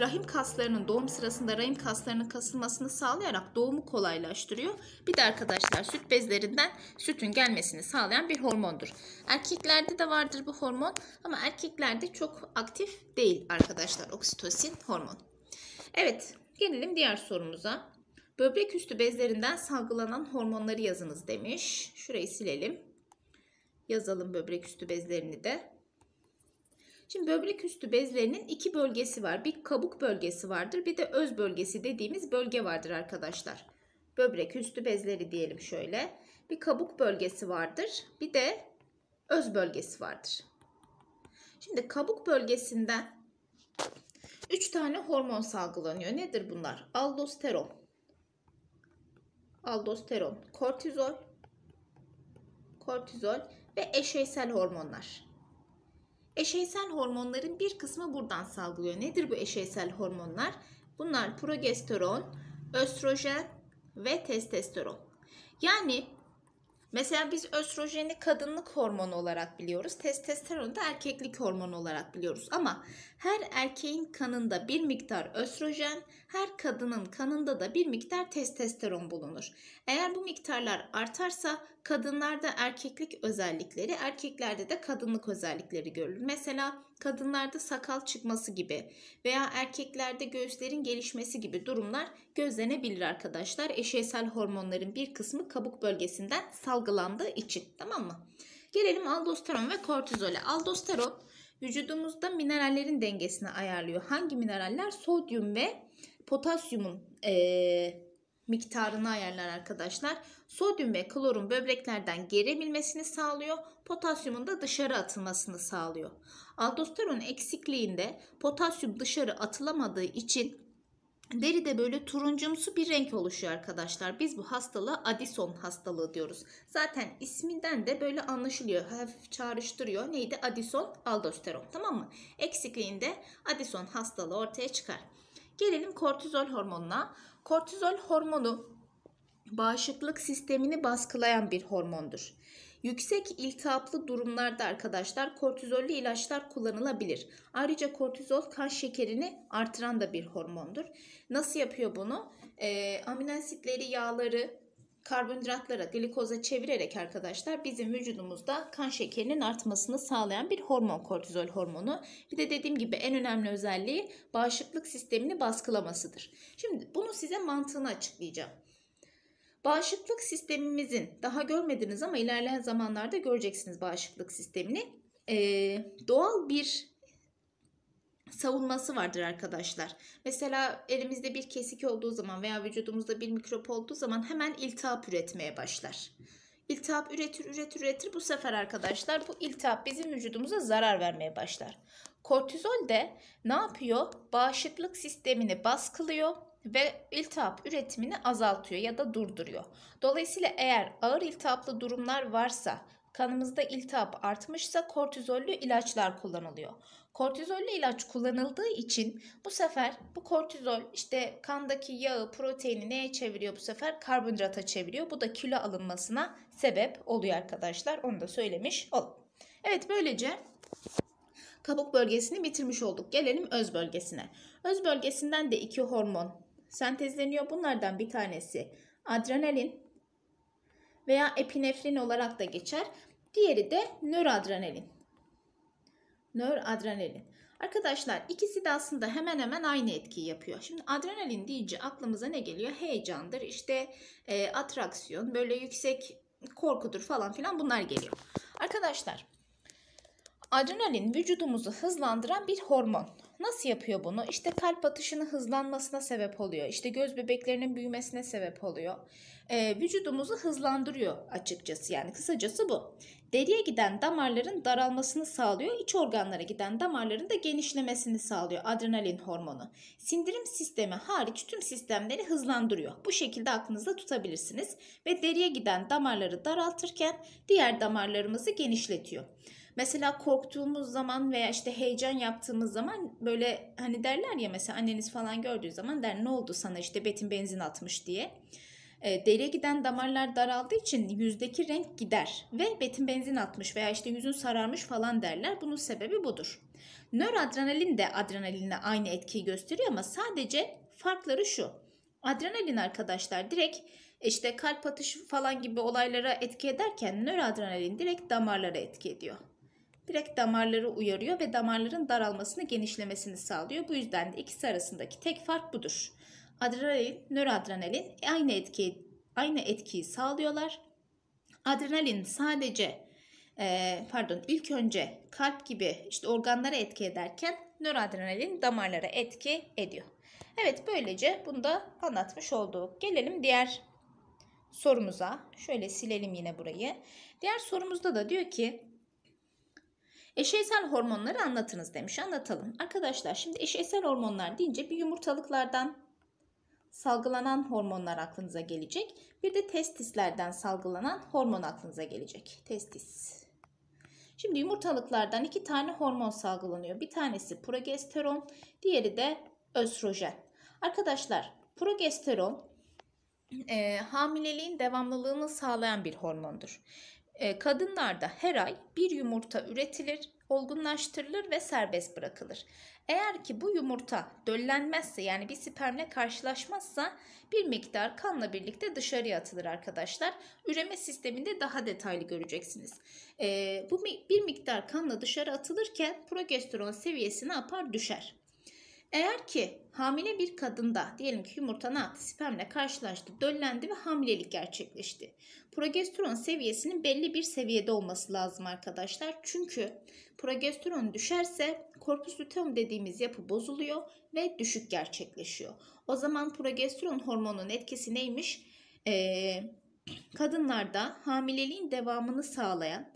rahim kaslarının doğum sırasında rahim kaslarının kasılmasını sağlayarak doğumu kolaylaştırıyor. Bir de arkadaşlar süt bezlerinden sütün gelmesini sağlayan bir hormondur. Erkeklerde de vardır bu hormon ama erkeklerde çok aktif değil arkadaşlar oksitosin hormon. Evet gelelim diğer sorumuza. Böbrek üstü bezlerinden salgılanan hormonları yazınız demiş. Şurayı silelim. Yazalım böbrek üstü bezlerini de. Şimdi böbrek üstü bezlerinin iki bölgesi var. Bir kabuk bölgesi vardır bir de öz bölgesi dediğimiz bölge vardır arkadaşlar. Böbrek üstü bezleri diyelim şöyle. Bir kabuk bölgesi vardır bir de öz bölgesi vardır. Şimdi kabuk bölgesinden 3 tane hormon salgılanıyor. Nedir bunlar? Aldosteron, aldosteron, kortizol, kortizol ve eşeysel hormonlar. Eşeysel hormonların bir kısmı buradan salgılıyor. Nedir bu eşeysel hormonlar? Bunlar progesteron, östrojen ve testosteron. Yani mesela biz östrojeni kadınlık hormonu olarak biliyoruz. Testosteronu da erkeklik hormonu olarak biliyoruz. Ama her erkeğin kanında bir miktar östrojen, her kadının kanında da bir miktar testosteron bulunur. Eğer bu miktarlar artarsa kadınlarda erkeklik özellikleri, erkeklerde de kadınlık özellikleri görülür. Mesela kadınlarda sakal çıkması gibi veya erkeklerde göğüslerin gelişmesi gibi durumlar gözlenebilir arkadaşlar. Eşeysel hormonların bir kısmı kabuk bölgesinden salgılandığı için tamam mı? Gelelim aldosteron ve kortizole. Aldosteron vücudumuzda minerallerin dengesini ayarlıyor. Hangi mineraller? Sodyum ve potasyumun ee, miktarını ayarlar arkadaşlar. Sodyum ve klorun böbreklerden gelebilmesini sağlıyor. Potasyumun da dışarı atılmasını sağlıyor. Aldosteron eksikliğinde potasyum dışarı atılamadığı için deride böyle turuncumsu bir renk oluşuyor arkadaşlar. Biz bu hastalığı Addison hastalığı diyoruz. Zaten isminden de böyle anlaşılıyor. Hafif çağrıştırıyor. Neydi? Addison aldosteron. Tamam mı? Eksikliğinde Addison hastalığı ortaya çıkar. Gelelim kortizol hormonuna. Kortizol hormonu bağışıklık sistemini baskılayan bir hormondur. Yüksek iltihaplı durumlarda arkadaşlar kortizollü ilaçlar kullanılabilir. Ayrıca kortizol kan şekerini artıran da bir hormondur. Nasıl yapıyor bunu? E, amino asitleri, yağları, karbonhidratlara, glikoza çevirerek arkadaşlar bizim vücudumuzda kan şekerinin artmasını sağlayan bir hormon kortizol hormonu. Bir de dediğim gibi en önemli özelliği bağışıklık sistemini baskılamasıdır. Şimdi bunu size mantığını açıklayacağım. Bağışıklık sistemimizin daha görmediniz ama ilerleyen zamanlarda göreceksiniz bağışıklık sistemini. Ee, doğal bir savunması vardır arkadaşlar. Mesela elimizde bir kesik olduğu zaman veya vücudumuzda bir mikrop olduğu zaman hemen iltihap üretmeye başlar. İltihap üretir, üretir, üretir. Bu sefer arkadaşlar bu iltihap bizim vücudumuza zarar vermeye başlar. Kortizol de ne yapıyor? Bağışıklık sistemini baskılıyor ve iltihap üretimini azaltıyor ya da durduruyor. Dolayısıyla eğer ağır iltihaplı durumlar varsa kanımızda iltihap artmışsa kortizollü ilaçlar kullanılıyor. Kortizollü ilaç kullanıldığı için bu sefer bu kortizol işte kandaki yağı, proteini neye çeviriyor bu sefer? Karbonhidrata çeviriyor. Bu da kilo alınmasına sebep oluyor arkadaşlar. Onu da söylemiş olalım. Evet böylece kabuk bölgesini bitirmiş olduk. Gelelim öz bölgesine. Öz bölgesinden de iki hormon sentezleniyor. Bunlardan bir tanesi adrenalin veya epinefrin olarak da geçer. Diğeri de nöroadrenalin nöradrenalin. Arkadaşlar ikisi de aslında hemen hemen aynı etkiyi yapıyor. Şimdi adrenalin deyince aklımıza ne geliyor? Heyecandır, işte e, atraksiyon, böyle yüksek korkudur falan filan bunlar geliyor. Arkadaşlar adrenalin vücudumuzu hızlandıran bir hormon. Nasıl yapıyor bunu? İşte kalp atışının hızlanmasına sebep oluyor. İşte göz bebeklerinin büyümesine sebep oluyor. Ee, vücudumuzu hızlandırıyor açıkçası yani kısacası bu. Deriye giden damarların daralmasını sağlıyor. İç organlara giden damarların da genişlemesini sağlıyor adrenalin hormonu. Sindirim sistemi hariç tüm sistemleri hızlandırıyor. Bu şekilde aklınızda tutabilirsiniz ve deriye giden damarları daraltırken diğer damarlarımızı genişletiyor. Mesela korktuğumuz zaman veya işte heyecan yaptığımız zaman böyle hani derler ya mesela anneniz falan gördüğü zaman der ne oldu sana işte Betin benzin atmış diye. E, deriye giden damarlar daraldığı için yüzdeki renk gider ve betin benzin atmış veya işte yüzün sararmış falan derler. Bunun sebebi budur. Nöroadrenalin de adrenalinle aynı etkiyi gösteriyor ama sadece farkları şu. Adrenalin arkadaşlar direkt işte kalp atışı falan gibi olaylara etki ederken nöroadrenalin direkt damarlara etki ediyor direkt damarları uyarıyor ve damarların daralmasını genişlemesini sağlıyor. Bu yüzden de ikisi arasındaki tek fark budur. Adrenalin, nöroadrenalin aynı etkiyi, aynı etkiyi sağlıyorlar. Adrenalin sadece e, pardon ilk önce kalp gibi işte organlara etki ederken nöroadrenalin damarlara etki ediyor. Evet böylece bunu da anlatmış olduk. Gelelim diğer sorumuza. Şöyle silelim yine burayı. Diğer sorumuzda da diyor ki Eşeysel hormonları anlatınız demiş. Anlatalım. Arkadaşlar şimdi eşeysel hormonlar deyince bir yumurtalıklardan salgılanan hormonlar aklınıza gelecek. Bir de testislerden salgılanan hormon aklınıza gelecek. Testis. Şimdi yumurtalıklardan iki tane hormon salgılanıyor. Bir tanesi progesteron, diğeri de östrojen. Arkadaşlar progesteron e, hamileliğin devamlılığını sağlayan bir hormondur. E, kadınlarda her ay bir yumurta üretilir, olgunlaştırılır ve serbest bırakılır. Eğer ki bu yumurta döllenmezse yani bir spermle karşılaşmazsa bir miktar kanla birlikte dışarıya atılır arkadaşlar. Üreme sisteminde daha detaylı göreceksiniz. Ee, bu bir miktar kanla dışarı atılırken progesteron seviyesi ne yapar? Düşer. Eğer ki hamile bir kadında diyelim ki yumurta ne Spermle karşılaştı, döllendi ve hamilelik gerçekleşti. Progesteron seviyesinin belli bir seviyede olması lazım arkadaşlar. Çünkü progesteron düşerse korpus luteum dediğimiz yapı bozuluyor ve düşük gerçekleşiyor. O zaman progesteron hormonunun etkisi neymiş? Ee, kadınlarda hamileliğin devamını sağlayan,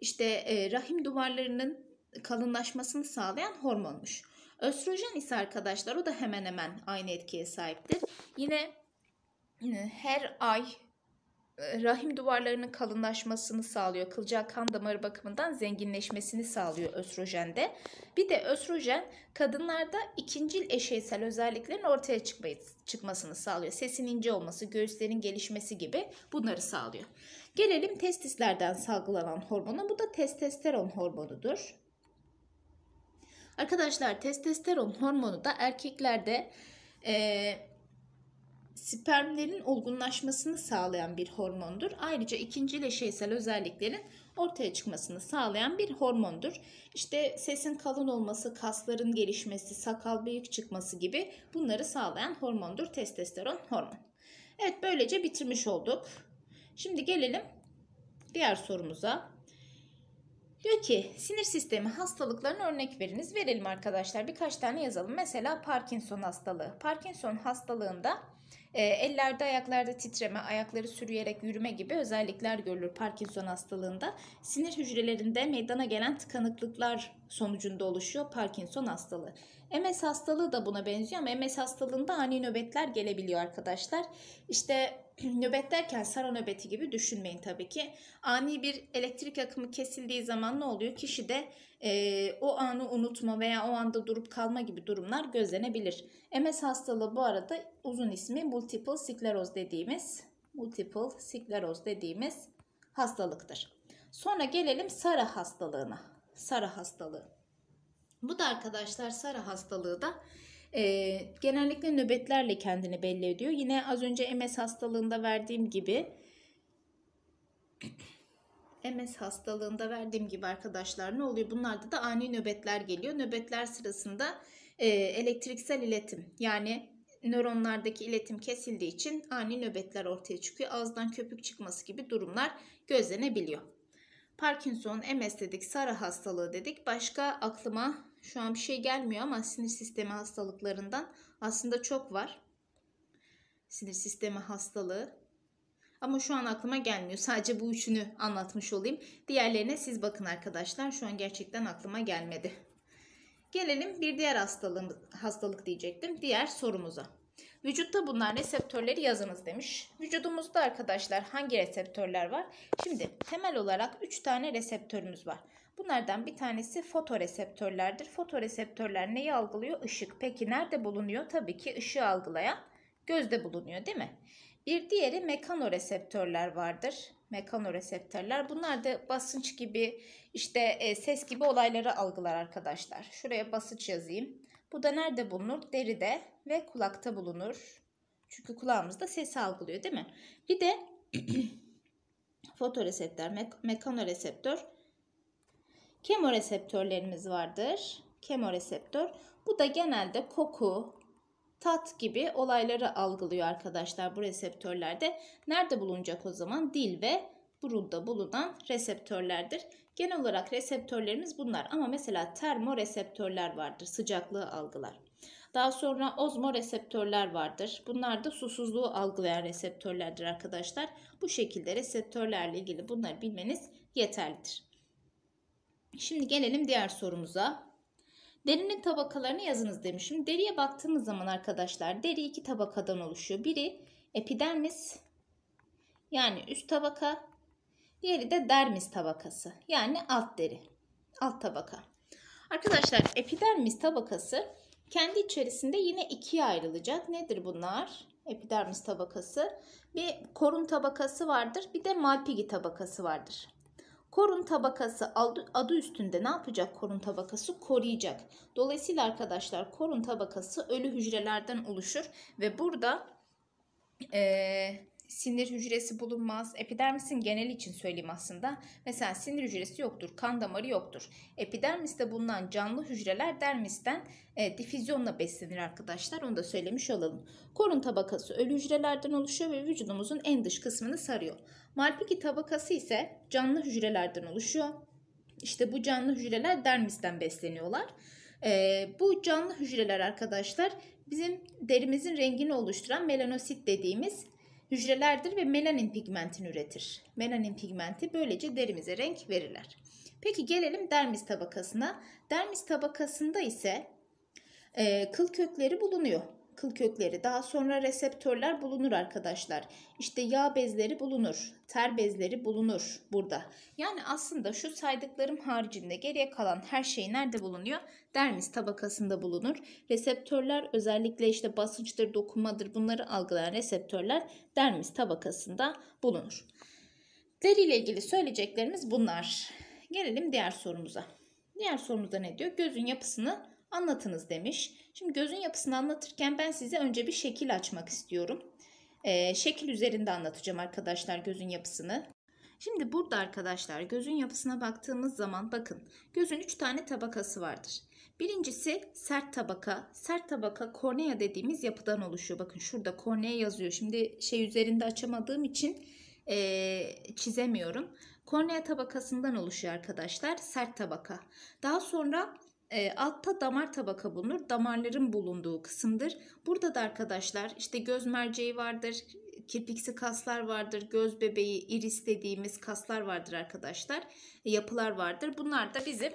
işte e, rahim duvarlarının kalınlaşmasını sağlayan hormonmuş. Östrojen ise arkadaşlar o da hemen hemen aynı etkiye sahiptir. Yine, yine her ay e, rahim duvarlarının kalınlaşmasını sağlıyor. Kılcal kan damarı bakımından zenginleşmesini sağlıyor östrojende. Bir de östrojen kadınlarda ikincil eşeysel özelliklerin ortaya çıkmasını sağlıyor. Sesin ince olması, göğüslerin gelişmesi gibi bunları sağlıyor. Gelelim testislerden salgılanan hormona. Bu da testosteron hormonudur. Arkadaşlar testosteron hormonu da erkeklerde e, spermlerin olgunlaşmasını sağlayan bir hormondur. Ayrıca ikinci leşeysel özelliklerin ortaya çıkmasını sağlayan bir hormondur. İşte sesin kalın olması, kasların gelişmesi, sakal büyük çıkması gibi bunları sağlayan hormondur testosteron hormon. Evet böylece bitirmiş olduk. Şimdi gelelim diğer sorumuza. Diyor ki sinir sistemi hastalıklarını örnek veriniz. Verelim arkadaşlar birkaç tane yazalım. Mesela Parkinson hastalığı. Parkinson hastalığında e, ellerde ayaklarda titreme, ayakları sürüyerek yürüme gibi özellikler görülür Parkinson hastalığında. Sinir hücrelerinde meydana gelen tıkanıklıklar sonucunda oluşuyor Parkinson hastalığı. MS hastalığı da buna benziyor ama MS hastalığında ani nöbetler gelebiliyor arkadaşlar. İşte nöbet derken sara nöbeti gibi düşünmeyin tabii ki. Ani bir elektrik akımı kesildiği zaman ne oluyor? Kişide e, o anı unutma veya o anda durup kalma gibi durumlar gözlenebilir. MS hastalığı bu arada uzun ismi multiple skleroz dediğimiz multiple skleroz dediğimiz hastalıktır. Sonra gelelim Sara hastalığına. Sara hastalığı. Bu da arkadaşlar Sara hastalığı da e, genellikle nöbetlerle kendini belli ediyor. Yine az önce MS hastalığında verdiğim gibi MS hastalığında verdiğim gibi arkadaşlar ne oluyor? Bunlarda da ani nöbetler geliyor. Nöbetler sırasında e, elektriksel iletim yani nöronlardaki iletim kesildiği için ani nöbetler ortaya çıkıyor. Ağızdan köpük çıkması gibi durumlar gözlenebiliyor. Parkinson, MS dedik, Sara hastalığı dedik. Başka aklıma şu an bir şey gelmiyor ama sinir sistemi hastalıklarından aslında çok var. Sinir sistemi hastalığı. Ama şu an aklıma gelmiyor. Sadece bu üçünü anlatmış olayım. Diğerlerine siz bakın arkadaşlar. Şu an gerçekten aklıma gelmedi. Gelelim bir diğer hastalığım, hastalık diyecektim. Diğer sorumuza. Vücutta bunlar reseptörleri yazınız demiş. Vücudumuzda arkadaşlar hangi reseptörler var? Şimdi temel olarak 3 tane reseptörümüz var. Bunlardan bir tanesi fotoreseptörlerdir. Fotoreseptörler neyi algılıyor? Işık. Peki nerede bulunuyor? Tabii ki ışığı algılayan gözde bulunuyor değil mi? Bir diğeri mekanoreseptörler vardır. Mekanoreseptörler bunlar da basınç gibi işte e, ses gibi olayları algılar arkadaşlar. Şuraya basınç yazayım. Bu da nerede bulunur? Deride ve kulakta bulunur. Çünkü kulağımızda sesi algılıyor değil mi? Bir de fotoreseptör, me mekanoreseptör kemoreseptörlerimiz vardır. Kemoreseptör. Bu da genelde koku, tat gibi olayları algılıyor arkadaşlar bu reseptörlerde. Nerede bulunacak o zaman? Dil ve burunda bulunan reseptörlerdir. Genel olarak reseptörlerimiz bunlar ama mesela termoreseptörler vardır. Sıcaklığı algılar. Daha sonra ozmoreseptörler vardır. Bunlar da susuzluğu algılayan reseptörlerdir arkadaşlar. Bu şekilde reseptörlerle ilgili bunları bilmeniz yeterlidir. Şimdi gelelim diğer sorumuza. Derinin tabakalarını yazınız demişim. deriye baktığımız zaman arkadaşlar deri iki tabakadan oluşuyor. Biri epidermis yani üst tabaka. Diğeri de dermis tabakası yani alt deri. Alt tabaka. Arkadaşlar epidermis tabakası kendi içerisinde yine ikiye ayrılacak. Nedir bunlar? Epidermis tabakası. Bir korun tabakası vardır. Bir de malpigi tabakası vardır. Korun tabakası adı üstünde ne yapacak korun tabakası? Koruyacak. Dolayısıyla arkadaşlar korun tabakası ölü hücrelerden oluşur ve burada eee sinir hücresi bulunmaz. Epidermisin genel için söyleyeyim aslında. Mesela sinir hücresi yoktur, kan damarı yoktur. Epidermiste bulunan canlı hücreler dermisten e, difüzyonla beslenir arkadaşlar. Onu da söylemiş olalım. Korun tabakası ölü hücrelerden oluşuyor ve vücudumuzun en dış kısmını sarıyor. Malpighi tabakası ise canlı hücrelerden oluşuyor. İşte bu canlı hücreler dermisten besleniyorlar. Ee, bu canlı hücreler arkadaşlar bizim derimizin rengini oluşturan melanosit dediğimiz hücrelerdir ve melanin pigmentini üretir. Melanin pigmenti böylece derimize renk verirler. Peki gelelim dermis tabakasına. Dermis tabakasında ise e, kıl kökleri bulunuyor kıl kökleri, daha sonra reseptörler bulunur arkadaşlar. İşte yağ bezleri bulunur, ter bezleri bulunur burada. Yani aslında şu saydıklarım haricinde geriye kalan her şey nerede bulunuyor? Dermis tabakasında bulunur. Reseptörler özellikle işte basınçtır, dokunmadır bunları algılayan reseptörler dermis tabakasında bulunur. Deri ile ilgili söyleyeceklerimiz bunlar. Gelelim diğer sorumuza. Diğer sorumuzda ne diyor? Gözün yapısını anlatınız demiş. Şimdi gözün yapısını anlatırken ben size önce bir şekil açmak istiyorum. Ee, şekil üzerinde anlatacağım arkadaşlar gözün yapısını. Şimdi burada arkadaşlar gözün yapısına baktığımız zaman bakın gözün 3 tane tabakası vardır. Birincisi sert tabaka. Sert tabaka kornea dediğimiz yapıdan oluşuyor. Bakın şurada kornea yazıyor. Şimdi şey üzerinde açamadığım için e, çizemiyorum. Kornea tabakasından oluşuyor arkadaşlar sert tabaka. Daha sonra e, altta damar tabaka bulunur. Damarların bulunduğu kısımdır. Burada da arkadaşlar işte göz merceği vardır, kirpiksi kaslar vardır, göz bebeği, iris dediğimiz kaslar vardır arkadaşlar. E, yapılar vardır. Bunlar da bizim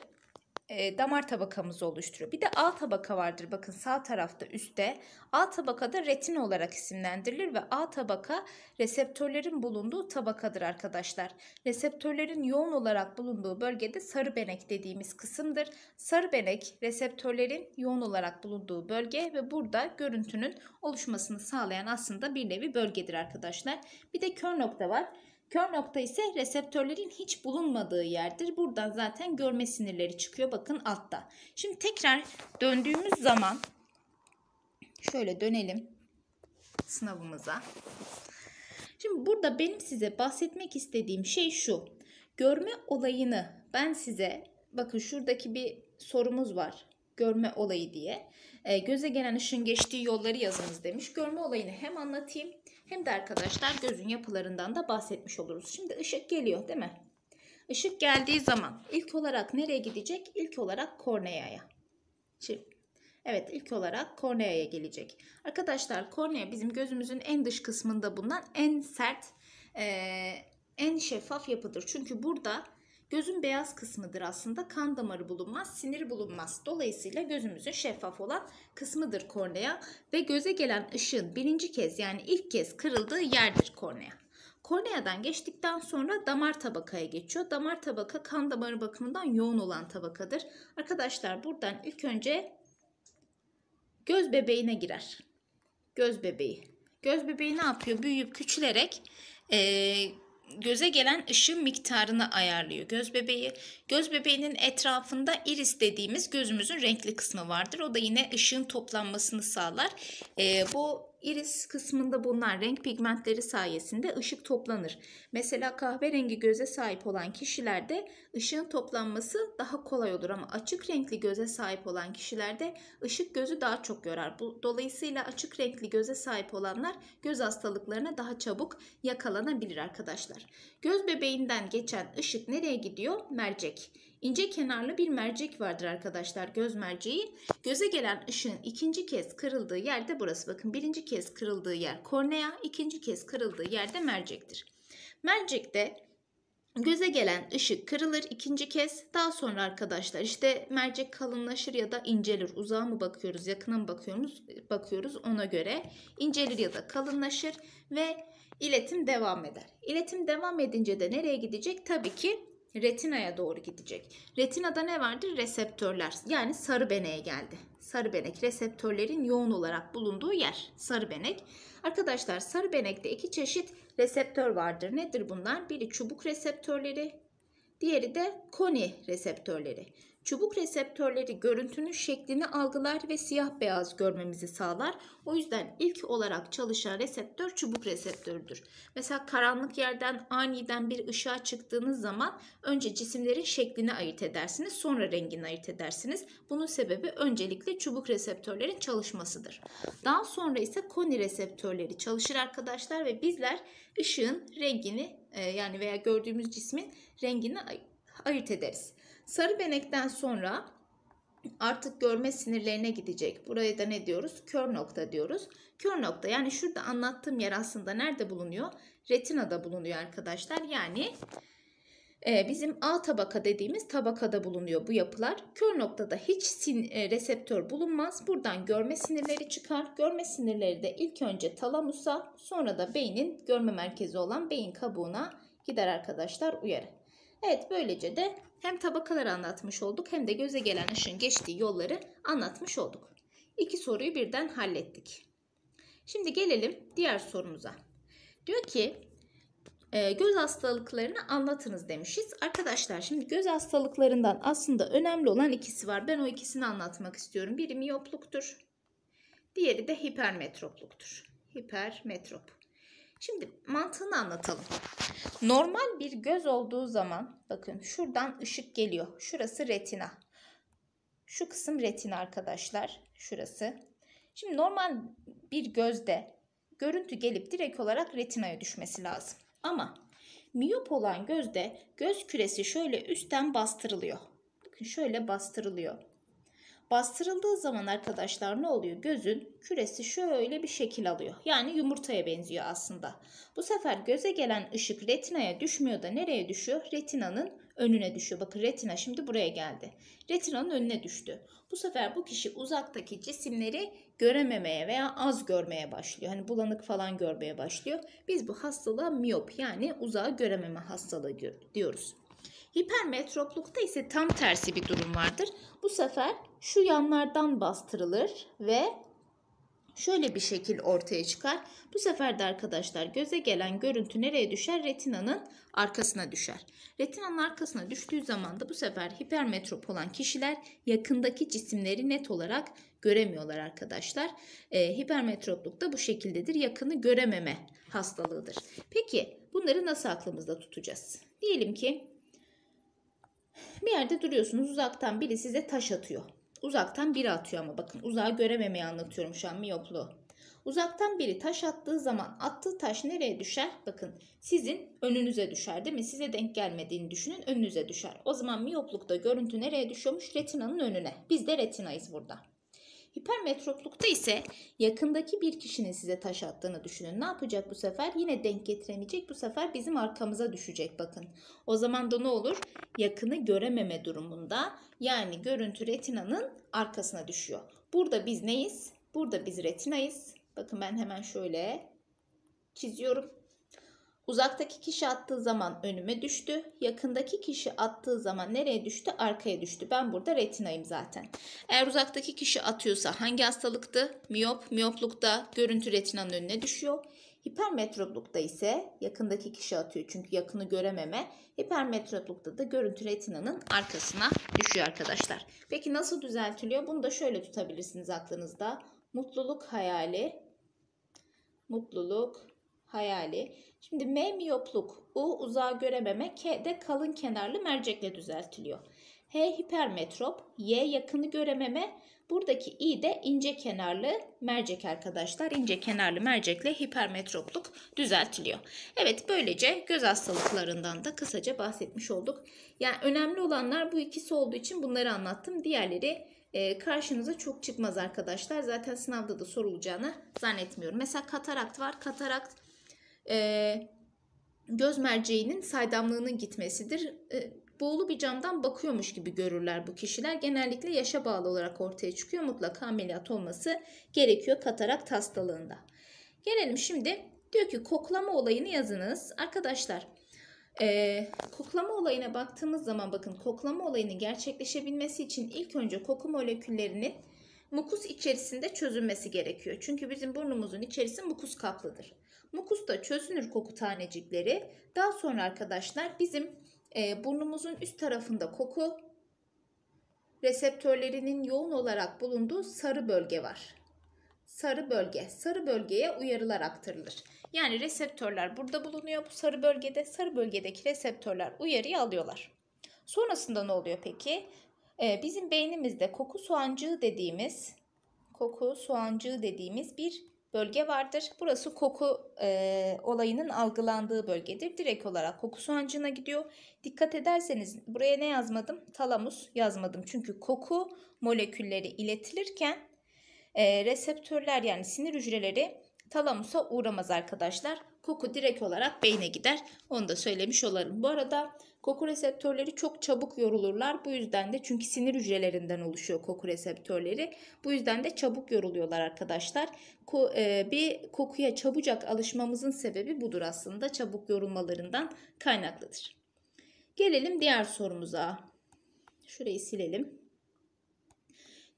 e, damar tabakamızı oluşturuyor. Bir de alt tabaka vardır bakın sağ tarafta üstte. Alt tabaka da retin olarak isimlendirilir ve alt tabaka reseptörlerin bulunduğu tabakadır arkadaşlar. Reseptörlerin yoğun olarak bulunduğu bölgede sarı benek dediğimiz kısımdır. Sarı benek reseptörlerin yoğun olarak bulunduğu bölge ve burada görüntünün oluşmasını sağlayan aslında bir nevi bölgedir arkadaşlar. Bir de kör nokta var. Kör nokta ise reseptörlerin hiç bulunmadığı yerdir. Buradan zaten görme sinirleri çıkıyor bakın altta. Şimdi tekrar döndüğümüz zaman şöyle dönelim sınavımıza. Şimdi burada benim size bahsetmek istediğim şey şu. Görme olayını ben size bakın şuradaki bir sorumuz var. Görme olayı diye. E, göze gelen ışın geçtiği yolları yazınız demiş. Görme olayını hem anlatayım hem de arkadaşlar gözün yapılarından da bahsetmiş oluruz. Şimdi ışık geliyor değil mi? Işık geldiği zaman ilk olarak nereye gidecek? İlk olarak korneaya. Şimdi Evet ilk olarak korneaya gelecek. Arkadaşlar kornea bizim gözümüzün en dış kısmında bulunan en sert, e, en şeffaf yapıdır. Çünkü burada Gözün beyaz kısmıdır aslında. Kan damarı bulunmaz, sinir bulunmaz. Dolayısıyla gözümüzün şeffaf olan kısmıdır kornea ve göze gelen ışığın birinci kez yani ilk kez kırıldığı yerdir kornea. Korneadan geçtikten sonra damar tabakaya geçiyor. Damar tabaka kan damarı bakımından yoğun olan tabakadır. Arkadaşlar buradan ilk önce göz bebeğine girer. Göz bebeği. Göz bebeği ne yapıyor? Büyüyüp küçülerek e, göze gelen ışın miktarını ayarlıyor göz bebeği. Göz bebeğinin etrafında iris dediğimiz gözümüzün renkli kısmı vardır. O da yine ışığın toplanmasını sağlar. E, bu iris kısmında bulunan renk pigmentleri sayesinde ışık toplanır. Mesela kahverengi göze sahip olan kişilerde ışığın toplanması daha kolay olur ama açık renkli göze sahip olan kişilerde ışık gözü daha çok yorar. Bu, dolayısıyla açık renkli göze sahip olanlar göz hastalıklarına daha çabuk yakalanabilir arkadaşlar. Göz bebeğinden geçen ışık nereye gidiyor? Mercek. İnce kenarlı bir mercek vardır arkadaşlar göz merceği. Göze gelen ışığın ikinci kez kırıldığı yerde burası. Bakın birinci kez kırıldığı yer kornea, ikinci kez kırıldığı yerde mercektir. Mercekte Göze gelen ışık kırılır ikinci kez. Daha sonra arkadaşlar işte mercek kalınlaşır ya da incelir. Uzağa mı bakıyoruz, yakına mı bakıyoruz? Bakıyoruz ona göre. incelir ya da kalınlaşır ve iletim devam eder. İletim devam edince de nereye gidecek? Tabii ki retinaya doğru gidecek. Retinada ne vardır? Reseptörler. Yani sarı beneye geldi. Sarı benek reseptörlerin yoğun olarak bulunduğu yer. Sarı benek. Arkadaşlar sarı benekte iki çeşit reseptör vardır. Nedir bunlar? Biri çubuk reseptörleri, diğeri de koni reseptörleri. Çubuk reseptörleri görüntünün şeklini algılar ve siyah beyaz görmemizi sağlar. O yüzden ilk olarak çalışan reseptör çubuk reseptördür. Mesela karanlık yerden aniden bir ışığa çıktığınız zaman önce cisimlerin şeklini ayırt edersiniz, sonra rengini ayırt edersiniz. Bunun sebebi öncelikle çubuk reseptörlerin çalışmasıdır. Daha sonra ise koni reseptörleri çalışır arkadaşlar ve bizler ışığın rengini e, yani veya gördüğümüz cismin rengini ayırt ederiz. Sarı benekten sonra artık görme sinirlerine gidecek. Buraya da ne diyoruz? Kör nokta diyoruz. Kör nokta yani şurada anlattığım yer aslında nerede bulunuyor? Retinada bulunuyor arkadaşlar. Yani e, bizim A tabaka dediğimiz tabakada bulunuyor bu yapılar. Kör noktada hiç sin, e, reseptör bulunmaz. Buradan görme sinirleri çıkar. Görme sinirleri de ilk önce talamusa sonra da beynin görme merkezi olan beyin kabuğuna gider arkadaşlar uyarı. Evet böylece de hem tabakaları anlatmış olduk hem de göze gelen ışın geçtiği yolları anlatmış olduk. İki soruyu birden hallettik. Şimdi gelelim diğer sorumuza. Diyor ki e, göz hastalıklarını anlatınız demişiz. Arkadaşlar şimdi göz hastalıklarından aslında önemli olan ikisi var. Ben o ikisini anlatmak istiyorum. Biri miyopluktur. Diğeri de hipermetropluktur. Hipermetrop. Şimdi mantığını anlatalım. Normal bir göz olduğu zaman bakın şuradan ışık geliyor. Şurası retina. Şu kısım retina arkadaşlar. Şurası. Şimdi normal bir gözde görüntü gelip direkt olarak retinaya düşmesi lazım. Ama miyop olan gözde göz küresi şöyle üstten bastırılıyor. Bakın şöyle bastırılıyor. Bastırıldığı zaman arkadaşlar ne oluyor? Gözün küresi şöyle bir şekil alıyor. Yani yumurtaya benziyor aslında. Bu sefer göze gelen ışık retinaya düşmüyor da nereye düşüyor? Retinanın önüne düşüyor. Bakın retina şimdi buraya geldi. Retinanın önüne düştü. Bu sefer bu kişi uzaktaki cisimleri görememeye veya az görmeye başlıyor. Hani bulanık falan görmeye başlıyor. Biz bu hastalığa miyop yani uzağı görememe hastalığı diyoruz. Hipermetroplukta ise tam tersi bir durum vardır. Bu sefer şu yanlardan bastırılır ve şöyle bir şekil ortaya çıkar. Bu sefer de arkadaşlar göze gelen görüntü nereye düşer? Retinanın arkasına düşer. Retinanın arkasına düştüğü zaman da bu sefer hipermetrop olan kişiler yakındaki cisimleri net olarak göremiyorlar arkadaşlar. E, hipermetropluk da bu şekildedir. Yakını görememe hastalığıdır. Peki bunları nasıl aklımızda tutacağız? Diyelim ki bir yerde duruyorsunuz uzaktan biri size taş atıyor. Uzaktan biri atıyor ama bakın uzağı görememeyi anlatıyorum şu an miyopluğu. Uzaktan biri taş attığı zaman attığı taş nereye düşer? Bakın sizin önünüze düşer değil mi? Size denk gelmediğini düşünün önünüze düşer. O zaman miyoplukta görüntü nereye düşüyormuş? Retinanın önüne. Biz de retinayız burada. Hipermetroplukta ise yakındaki bir kişinin size taş attığını düşünün. Ne yapacak bu sefer? Yine denk getiremeyecek. Bu sefer bizim arkamıza düşecek bakın. O zaman da ne olur? Yakını görememe durumunda yani görüntü retinanın arkasına düşüyor. Burada biz neyiz? Burada biz retinayız. Bakın ben hemen şöyle çiziyorum. Uzaktaki kişi attığı zaman önüme düştü. Yakındaki kişi attığı zaman nereye düştü? Arkaya düştü. Ben burada retinayım zaten. Eğer uzaktaki kişi atıyorsa hangi hastalıktı? Miyop. Miyoplukta görüntü retinanın önüne düşüyor. Hipermetroplukta ise yakındaki kişi atıyor çünkü yakını görememe. Hipermetroplukta da görüntü retinanın arkasına düşüyor arkadaşlar. Peki nasıl düzeltiliyor? Bunu da şöyle tutabilirsiniz aklınızda. Mutluluk hayali, mutluluk hayali. Şimdi M miyopluk, U uzağa görememe, K de kalın kenarlı mercekle düzeltiliyor. H hipermetrop, Y yakını görememe, buradaki I de ince kenarlı mercek arkadaşlar. İnce kenarlı mercekle hipermetropluk düzeltiliyor. Evet böylece göz hastalıklarından da kısaca bahsetmiş olduk. Yani önemli olanlar bu ikisi olduğu için bunları anlattım. Diğerleri e, karşınıza çok çıkmaz arkadaşlar. Zaten sınavda da sorulacağını zannetmiyorum. Mesela katarakt var. Katarakt e, göz merceğinin saydamlığının gitmesidir. E, ee, buğulu bir camdan bakıyormuş gibi görürler bu kişiler. Genellikle yaşa bağlı olarak ortaya çıkıyor. Mutlaka ameliyat olması gerekiyor katarak hastalığında. Gelelim şimdi diyor ki koklama olayını yazınız. Arkadaşlar e, koklama olayına baktığımız zaman bakın koklama olayının gerçekleşebilmesi için ilk önce koku moleküllerinin mukus içerisinde çözünmesi gerekiyor. Çünkü bizim burnumuzun içerisi mukus kaplıdır. Mukusta çözünür koku tanecikleri. Daha sonra arkadaşlar bizim e, burnumuzun üst tarafında koku reseptörlerinin yoğun olarak bulunduğu sarı bölge var. Sarı bölge, sarı bölgeye uyarılar aktarılır. Yani reseptörler burada bulunuyor bu sarı bölgede. Sarı bölgedeki reseptörler uyarıyı alıyorlar. Sonrasında ne oluyor peki? Ee, bizim beynimizde koku soğancığı dediğimiz koku soğancığı dediğimiz bir bölge vardır. Burası koku e, olayının algılandığı bölgedir. Direkt olarak koku soğancığına gidiyor. Dikkat ederseniz buraya ne yazmadım? Talamus yazmadım. Çünkü koku molekülleri iletilirken e, reseptörler yani sinir hücreleri talamusa uğramaz arkadaşlar koku direkt olarak beyne gider. Onu da söylemiş olalım. Bu arada koku reseptörleri çok çabuk yorulurlar. Bu yüzden de çünkü sinir hücrelerinden oluşuyor koku reseptörleri. Bu yüzden de çabuk yoruluyorlar arkadaşlar. Ko, e, bir kokuya çabucak alışmamızın sebebi budur aslında. Çabuk yorulmalarından kaynaklıdır. Gelelim diğer sorumuza. Şurayı silelim.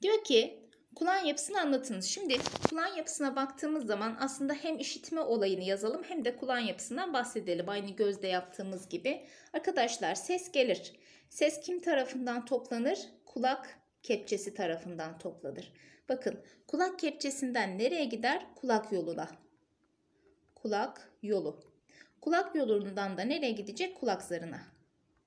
Diyor ki Kulağın yapısını anlatınız. Şimdi kulağın yapısına baktığımız zaman aslında hem işitme olayını yazalım hem de kulağın yapısından bahsedelim. Aynı gözde yaptığımız gibi. Arkadaşlar ses gelir. Ses kim tarafından toplanır? Kulak kepçesi tarafından toplanır. Bakın kulak kepçesinden nereye gider? Kulak yoluna. Kulak yolu. Kulak yolundan da nereye gidecek? Kulak zarına.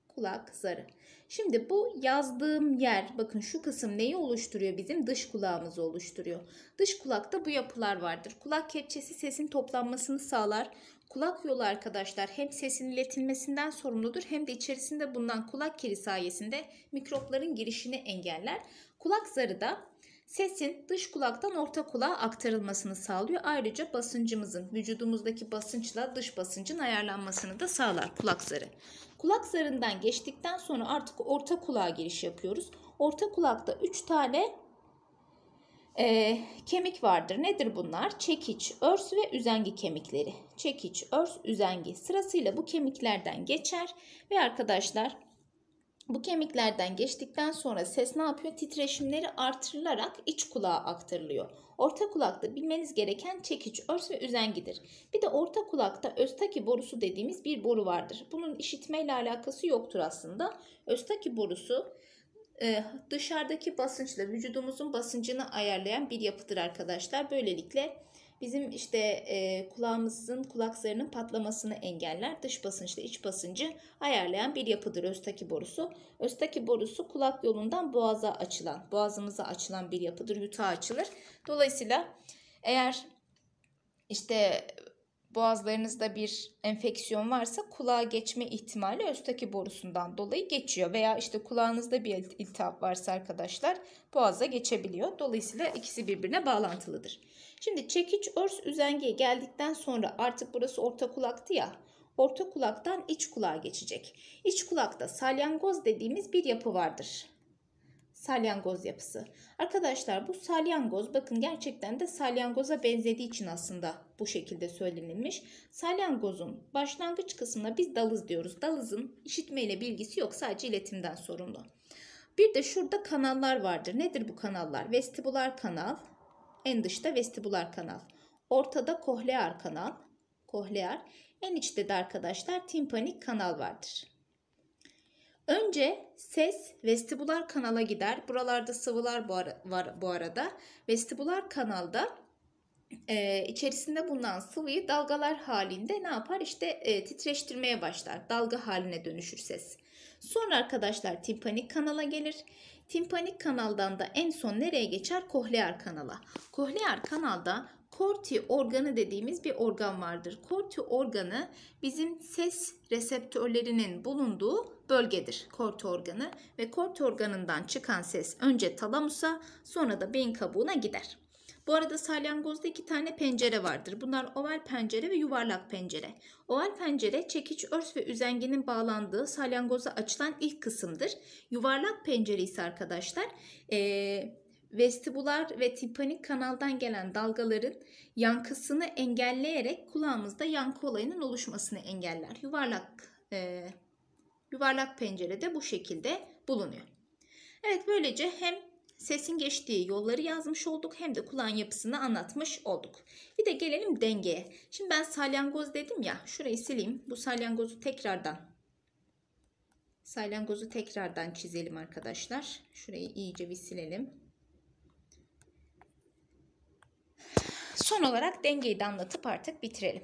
Kulak zarı. Şimdi bu yazdığım yer bakın şu kısım neyi oluşturuyor? Bizim dış kulağımızı oluşturuyor. Dış kulakta bu yapılar vardır. Kulak kepçesi sesin toplanmasını sağlar. Kulak yolu arkadaşlar hem sesin iletilmesinden sorumludur hem de içerisinde bulunan kulak kiri sayesinde mikropların girişini engeller. Kulak zarı da sesin dış kulaktan orta kulağa aktarılmasını sağlıyor. Ayrıca basıncımızın vücudumuzdaki basınçla dış basıncın ayarlanmasını da sağlar kulak zarı. Kulak zarından geçtikten sonra artık orta kulağa giriş yapıyoruz. Orta kulakta 3 tane e, kemik vardır. Nedir bunlar? Çekiç, örs ve üzengi kemikleri. Çekiç, örs, üzengi sırasıyla bu kemiklerden geçer ve arkadaşlar bu kemiklerden geçtikten sonra ses ne yapıyor? Titreşimleri artırılarak iç kulağa aktarılıyor. Orta kulakta bilmeniz gereken çekiç, örs ve üzengidir. Bir de orta kulakta östaki borusu dediğimiz bir boru vardır. Bunun işitmeyle alakası yoktur aslında. Östaki borusu e, dışarıdaki basınçla vücudumuzun basıncını ayarlayan bir yapıdır arkadaşlar. Böylelikle bizim işte e, kulağımızın kulaklarının patlamasını engeller. Dış basınçla iç basıncı ayarlayan bir yapıdır östaki borusu. Östaki borusu kulak yolundan boğaza açılan, boğazımıza açılan bir yapıdır. Yuta açılır. Dolayısıyla eğer işte boğazlarınızda bir enfeksiyon varsa kulağa geçme ihtimali östaki borusundan dolayı geçiyor. Veya işte kulağınızda bir iltihap varsa arkadaşlar boğaza geçebiliyor. Dolayısıyla ikisi birbirine bağlantılıdır. Şimdi çekiç örs üzengeye geldikten sonra artık burası orta kulaktı ya. Orta kulaktan iç kulağa geçecek. İç kulakta salyangoz dediğimiz bir yapı vardır. Salyangoz yapısı. Arkadaşlar bu salyangoz bakın gerçekten de salyangoza benzediği için aslında bu şekilde söylenilmiş. Salyangozun başlangıç kısmına biz dalız diyoruz. Dalızın işitme ile bilgisi yok sadece iletimden sorumlu. Bir de şurada kanallar vardır. Nedir bu kanallar? Vestibular kanal, en dışta vestibular kanal. Ortada kohlear kanal. Kohlear. En içte de arkadaşlar timpanik kanal vardır. Önce ses vestibular kanala gider. Buralarda sıvılar bu ara, var bu arada. Vestibular kanalda e, içerisinde bulunan sıvıyı dalgalar halinde ne yapar? İşte e, titreştirmeye başlar. Dalga haline dönüşür ses. Sonra arkadaşlar timpanik kanala gelir. Timpanik kanaldan da en son nereye geçer? Kohlear kanala. Kohlear kanalda korti organı dediğimiz bir organ vardır. Korti organı bizim ses reseptörlerinin bulunduğu bölgedir. Korti organı ve korti organından çıkan ses önce talamusa sonra da beyin kabuğuna gider. Bu arada salyangozda iki tane pencere vardır. Bunlar oval pencere ve yuvarlak pencere. Oval pencere çekiç, örs ve üzengenin bağlandığı salyangoza açılan ilk kısımdır. Yuvarlak pencere ise arkadaşlar ee, vestibular ve timpanik kanaldan gelen dalgaların yankısını engelleyerek kulağımızda yankı olayının oluşmasını engeller. Yuvarlak e, yuvarlak de bu şekilde bulunuyor. Evet böylece hem sesin geçtiği yolları yazmış olduk hem de kulağın yapısını anlatmış olduk. Bir de gelelim dengeye. Şimdi ben salyangoz dedim ya şurayı sileyim. Bu salyangozu tekrardan salyangozu tekrardan çizelim arkadaşlar. Şurayı iyice bir silelim. Son olarak dengeyi de anlatıp artık bitirelim.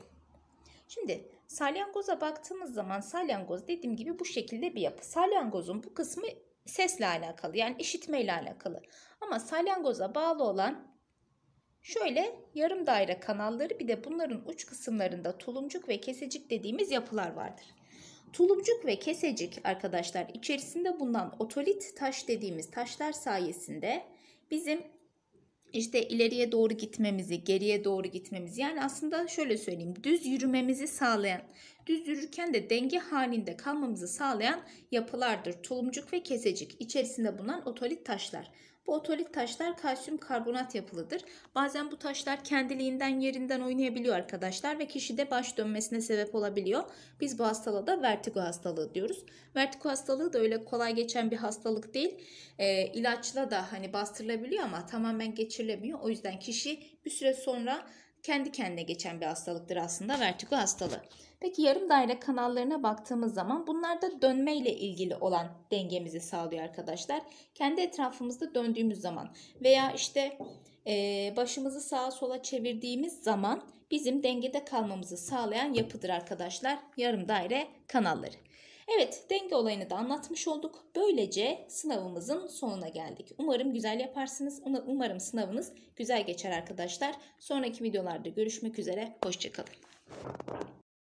Şimdi salyangoza baktığımız zaman salyangoz dediğim gibi bu şekilde bir yapı. Salyangozun bu kısmı sesle alakalı yani işitmeyle alakalı. Ama salyangoza bağlı olan şöyle yarım daire kanalları bir de bunların uç kısımlarında tulumcuk ve kesecik dediğimiz yapılar vardır. Tulumcuk ve kesecik arkadaşlar içerisinde bulunan otolit taş dediğimiz taşlar sayesinde bizim işte ileriye doğru gitmemizi, geriye doğru gitmemizi yani aslında şöyle söyleyeyim düz yürümemizi sağlayan, düz yürürken de denge halinde kalmamızı sağlayan yapılardır. Tulumcuk ve kesecik içerisinde bulunan otolit taşlar. Bu otolit taşlar kalsiyum karbonat yapılıdır. Bazen bu taşlar kendiliğinden yerinden oynayabiliyor arkadaşlar ve kişide baş dönmesine sebep olabiliyor. Biz bu hastalığa da vertigo hastalığı diyoruz. Vertigo hastalığı da öyle kolay geçen bir hastalık değil. E, ilaçla da hani bastırılabiliyor ama tamamen geçirilemiyor. O yüzden kişi bir süre sonra kendi kendine geçen bir hastalıktır aslında vertigo hastalığı. Peki yarım daire kanallarına baktığımız zaman bunlar da dönme ile ilgili olan dengemizi sağlıyor arkadaşlar. Kendi etrafımızda döndüğümüz zaman veya işte e, başımızı sağa sola çevirdiğimiz zaman bizim dengede kalmamızı sağlayan yapıdır arkadaşlar yarım daire kanalları. Evet denge olayını da anlatmış olduk. Böylece sınavımızın sonuna geldik. Umarım güzel yaparsınız. Umarım sınavınız güzel geçer arkadaşlar. Sonraki videolarda görüşmek üzere. Hoşçakalın.